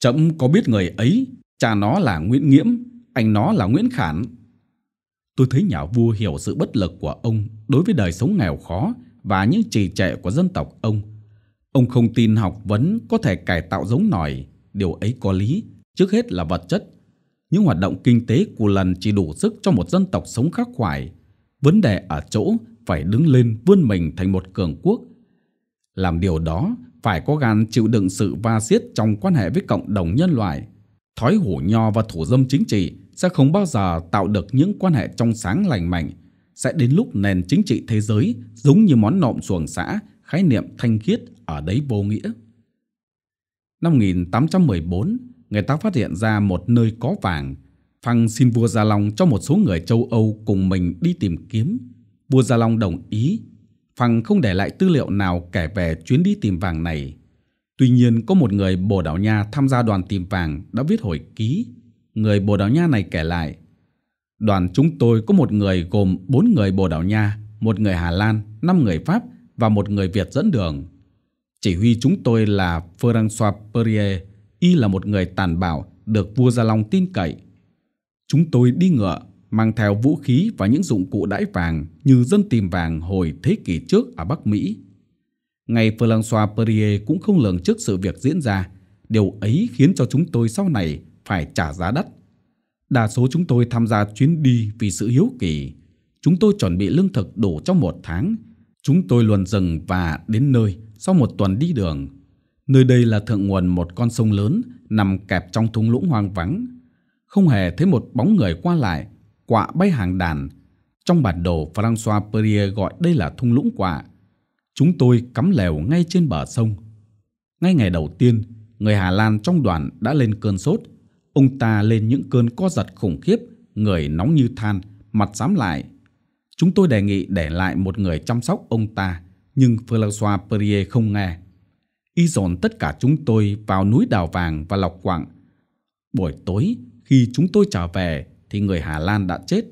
chậm có biết người ấy, cha nó là Nguyễn Nghiễm, anh nó là Nguyễn Khản. Tôi thấy nhà vua hiểu sự bất lực của ông đối với đời sống nghèo khó và những trì trệ của dân tộc ông. Ông không tin học vấn có thể cải tạo giống nòi, điều ấy có lý, trước hết là vật chất. Những hoạt động kinh tế của lần chỉ đủ sức cho một dân tộc sống khắc khoải. Vấn đề ở chỗ phải đứng lên vươn mình thành một cường quốc. Làm điều đó phải có gan chịu đựng sự va xiết trong quan hệ với cộng đồng nhân loại. Thói hủ nho và thủ dâm chính trị sẽ không bao giờ tạo được những quan hệ trong sáng lành mạnh. Sẽ đến lúc nền chính trị thế giới giống như món nộm xuồng xã, khái niệm thanh khiết ở đấy vô nghĩa. Năm 1814, người ta phát hiện ra một nơi có vàng. Phăng xin vua Gia Long cho một số người châu Âu cùng mình đi tìm kiếm. Vua Gia Long đồng ý. Phăng không để lại tư liệu nào kể về chuyến đi tìm vàng này. Tuy nhiên, có một người Bồ Đào Nha tham gia đoàn tìm vàng đã viết hồi ký. Người Bồ Đào Nha này kể lại, đoàn chúng tôi có một người gồm 4 người Bồ Đào Nha, một người Hà Lan, 5 người Pháp và một người Việt dẫn đường. Chỉ huy chúng tôi là François Perrier, y là một người tàn bạo được vua Gia Long tin cậy. Chúng tôi đi ngựa, mang theo vũ khí và những dụng cụ đãi vàng như dân tìm vàng hồi thế kỷ trước ở Bắc Mỹ. Ngày François Perrier cũng không lường trước sự việc diễn ra, điều ấy khiến cho chúng tôi sau này phải trả giá đắt. Đa số chúng tôi tham gia chuyến đi vì sự hiếu kỳ. Chúng tôi chuẩn bị lương thực đủ trong một tháng. Chúng tôi luồn rừng và đến nơi sau một tuần đi đường Nơi đây là thượng nguồn một con sông lớn nằm kẹp trong thung lũng hoang vắng. Không hề thấy một bóng người qua lại, quạ bay hàng đàn. Trong bản đồ François Perrier gọi đây là thung lũng quạ. Chúng tôi cắm lều ngay trên bờ sông. Ngay ngày đầu tiên, người Hà Lan trong đoàn đã lên cơn sốt. Ông ta lên những cơn co giật khủng khiếp, người nóng như than, mặt xám lại. Chúng tôi đề nghị để lại một người chăm sóc ông ta, nhưng François Perrier không nghe y dồn tất cả chúng tôi vào núi Đào Vàng và Lọc Quặng. Buổi tối, khi chúng tôi trở về, thì người Hà Lan đã chết.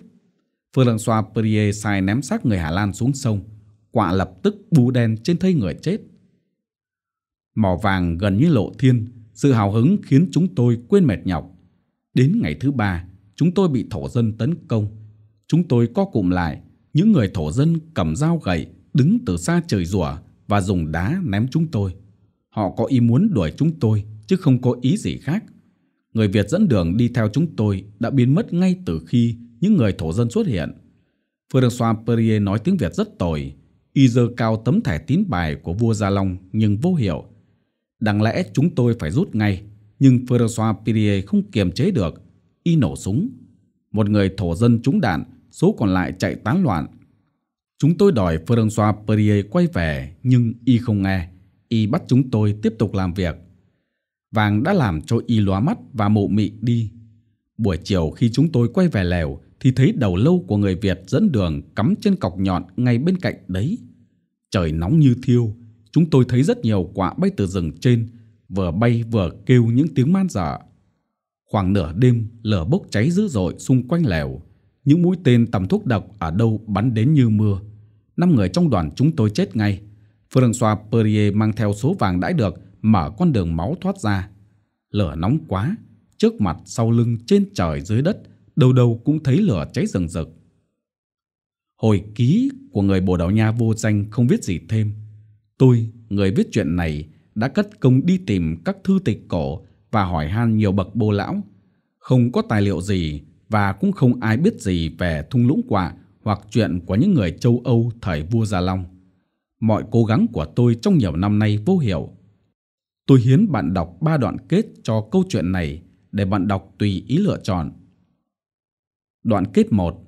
François Perrier sai ném xác người Hà Lan xuống sông, quạ lập tức bù đen trên thây người chết. Mỏ vàng gần như lộ thiên, sự hào hứng khiến chúng tôi quên mệt nhọc. Đến ngày thứ ba, chúng tôi bị thổ dân tấn công. Chúng tôi co cụm lại, những người thổ dân cầm dao gậy, đứng từ xa chửi rủa và dùng đá ném chúng tôi. Họ có ý muốn đuổi chúng tôi chứ không có ý gì khác. Người Việt dẫn đường đi theo chúng tôi đã biến mất ngay từ khi những người thổ dân xuất hiện. François Perrier nói tiếng Việt rất tồi, y dơ cao tấm thẻ tín bài của vua Gia Long nhưng vô hiệu. Đáng lẽ chúng tôi phải rút ngay, nhưng François Perrier không kiềm chế được, y nổ súng. Một người thổ dân trúng đạn, số còn lại chạy tán loạn. Chúng tôi đòi François Perrier quay về nhưng y không nghe y bắt chúng tôi tiếp tục làm việc. Vàng đã làm cho y lóa mắt và mụ mị đi. Buổi chiều khi chúng tôi quay về lều thì thấy đầu lâu của người Việt dẫn đường cắm trên cọc nhọn ngay bên cạnh đấy. Trời nóng như thiêu, chúng tôi thấy rất nhiều quả bay từ rừng trên, vừa bay vừa kêu những tiếng man dở. Khoảng nửa đêm, lửa bốc cháy dữ dội xung quanh lều. Những mũi tên tầm thuốc độc ở đâu bắn đến như mưa. Năm người trong đoàn chúng tôi chết ngay – Phương François Perrier mang theo số vàng đãi được, mở con đường máu thoát ra. Lửa nóng quá, trước mặt, sau lưng, trên trời, dưới đất, đầu đầu cũng thấy lửa cháy rừng rực. Hồi ký của người Bồ Đào Nha vô danh không viết gì thêm. Tôi, người viết chuyện này, đã cất công đi tìm các thư tịch cổ và hỏi han nhiều bậc bô lão. Không có tài liệu gì và cũng không ai biết gì về thung lũng quạ hoặc chuyện của những người châu Âu thời vua Gia Long mọi cố gắng của tôi trong nhiều năm nay vô hiệu. Tôi hiến bạn đọc ba đoạn kết cho câu chuyện này để bạn đọc tùy ý lựa chọn. Đoạn kết 1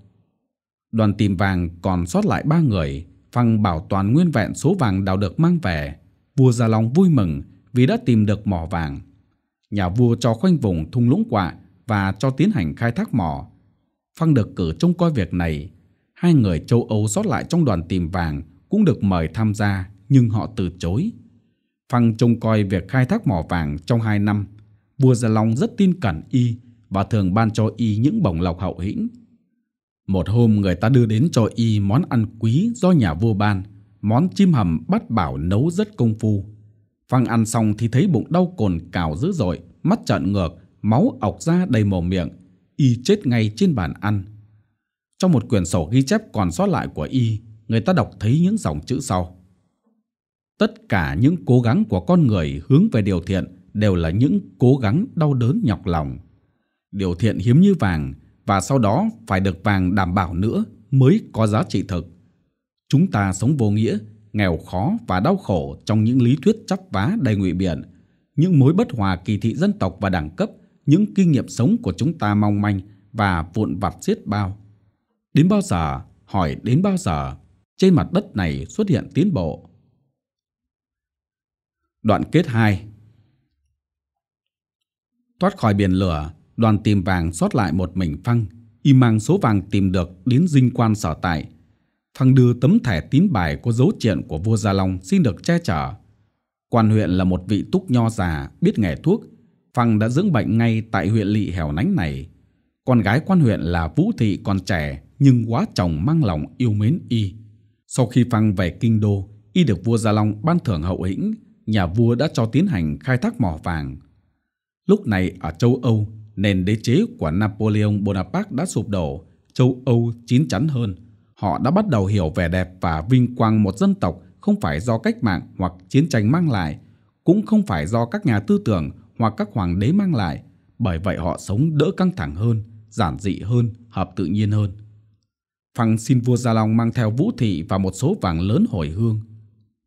Đoàn tìm vàng còn sót lại ba người, phăng bảo toàn nguyên vẹn số vàng đào được mang về. Vua Gia Long vui mừng vì đã tìm được mỏ vàng. Nhà vua cho khoanh vùng thung lũng quạ và cho tiến hành khai thác mỏ. Phăng được cử trông coi việc này. Hai người châu Âu sót lại trong đoàn tìm vàng cũng được mời tham gia nhưng họ từ chối. Phăng trông coi việc khai thác mỏ vàng trong 2 năm, vua Gia Long rất tin cẩn y và thường ban cho y những bổng lộc hậu hĩnh. Một hôm người ta đưa đến cho y món ăn quý do nhà vua ban, món chim hầm bắt bảo nấu rất công phu. Phăng ăn xong thì thấy bụng đau cồn cào dữ dội, mắt trợn ngược, máu ọc ra đầy mồm miệng, y chết ngay trên bàn ăn. Trong một quyển sổ ghi chép còn sót lại của y người ta đọc thấy những dòng chữ sau. Tất cả những cố gắng của con người hướng về điều thiện đều là những cố gắng đau đớn nhọc lòng. Điều thiện hiếm như vàng và sau đó phải được vàng đảm bảo nữa mới có giá trị thực. Chúng ta sống vô nghĩa, nghèo khó và đau khổ trong những lý thuyết chắp vá đầy ngụy biện, những mối bất hòa kỳ thị dân tộc và đẳng cấp, những kinh nghiệm sống của chúng ta mong manh và vụn vặt xiết bao. Đến bao giờ, hỏi đến bao giờ, trên mặt đất này xuất hiện tiến bộ. Đoạn kết 2 Thoát khỏi biển lửa, đoàn tìm vàng sót lại một mình Phăng, y mang số vàng tìm được đến dinh quan sở tại. Phăng đưa tấm thẻ tín bài có dấu triện của vua Gia Long xin được che chở. Quan huyện là một vị túc nho già, biết nghề thuốc. Phăng đã dưỡng bệnh ngay tại huyện lỵ hẻo nánh này. Con gái quan huyện là Vũ Thị còn trẻ nhưng quá chồng mang lòng yêu mến y. Sau khi Phăng về kinh đô, y được vua Gia Long ban thưởng hậu hĩnh, nhà vua đã cho tiến hành khai thác mỏ vàng. Lúc này ở châu Âu, nền đế chế của Napoleon Bonaparte đã sụp đổ, châu Âu chín chắn hơn. Họ đã bắt đầu hiểu vẻ đẹp và vinh quang một dân tộc không phải do cách mạng hoặc chiến tranh mang lại, cũng không phải do các nhà tư tưởng hoặc các hoàng đế mang lại, bởi vậy họ sống đỡ căng thẳng hơn, giản dị hơn, hợp tự nhiên hơn. Phăng xin vua Gia Long mang theo vũ thị và một số vàng lớn hồi hương.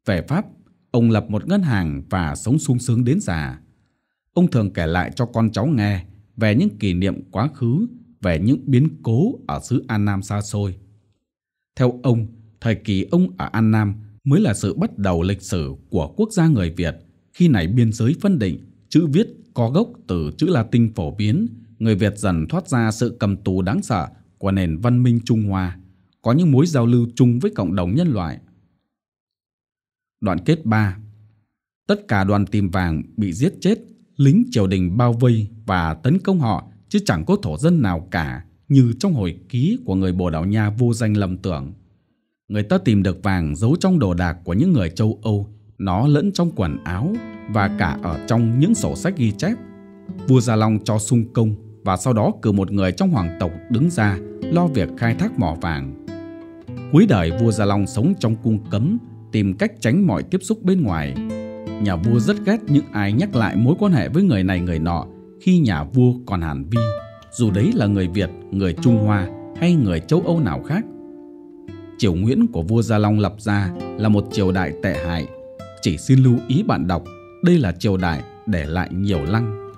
Về Pháp, ông lập một ngân hàng và sống sung sướng đến già. Ông thường kể lại cho con cháu nghe về những kỷ niệm quá khứ, về những biến cố ở xứ An Nam xa xôi. Theo ông, thời kỳ ông ở An Nam mới là sự bắt đầu lịch sử của quốc gia người Việt khi này biên giới phân định, chữ viết có gốc từ chữ Latin phổ biến, người Việt dần thoát ra sự cầm tù đáng sợ của nền văn minh Trung Hoa có những mối giao lưu chung với cộng đồng nhân loại. Đoạn kết 3 Tất cả đoàn tìm vàng bị giết chết, lính triều đình bao vây và tấn công họ chứ chẳng có thổ dân nào cả như trong hồi ký của người Bồ Đào Nha vô danh lầm tưởng. Người ta tìm được vàng giấu trong đồ đạc của những người châu Âu, nó lẫn trong quần áo và cả ở trong những sổ sách ghi chép. Vua Gia Long cho sung công và sau đó cử một người trong hoàng tộc đứng ra lo việc khai thác mỏ vàng. Cuối đời vua Gia Long sống trong cung cấm, tìm cách tránh mọi tiếp xúc bên ngoài. Nhà vua rất ghét những ai nhắc lại mối quan hệ với người này người nọ khi nhà vua còn hàn vi, dù đấy là người Việt, người Trung Hoa hay người châu Âu nào khác. Triều Nguyễn của vua Gia Long lập ra là một triều đại tệ hại. Chỉ xin lưu ý bạn đọc, đây là triều đại để lại nhiều lăng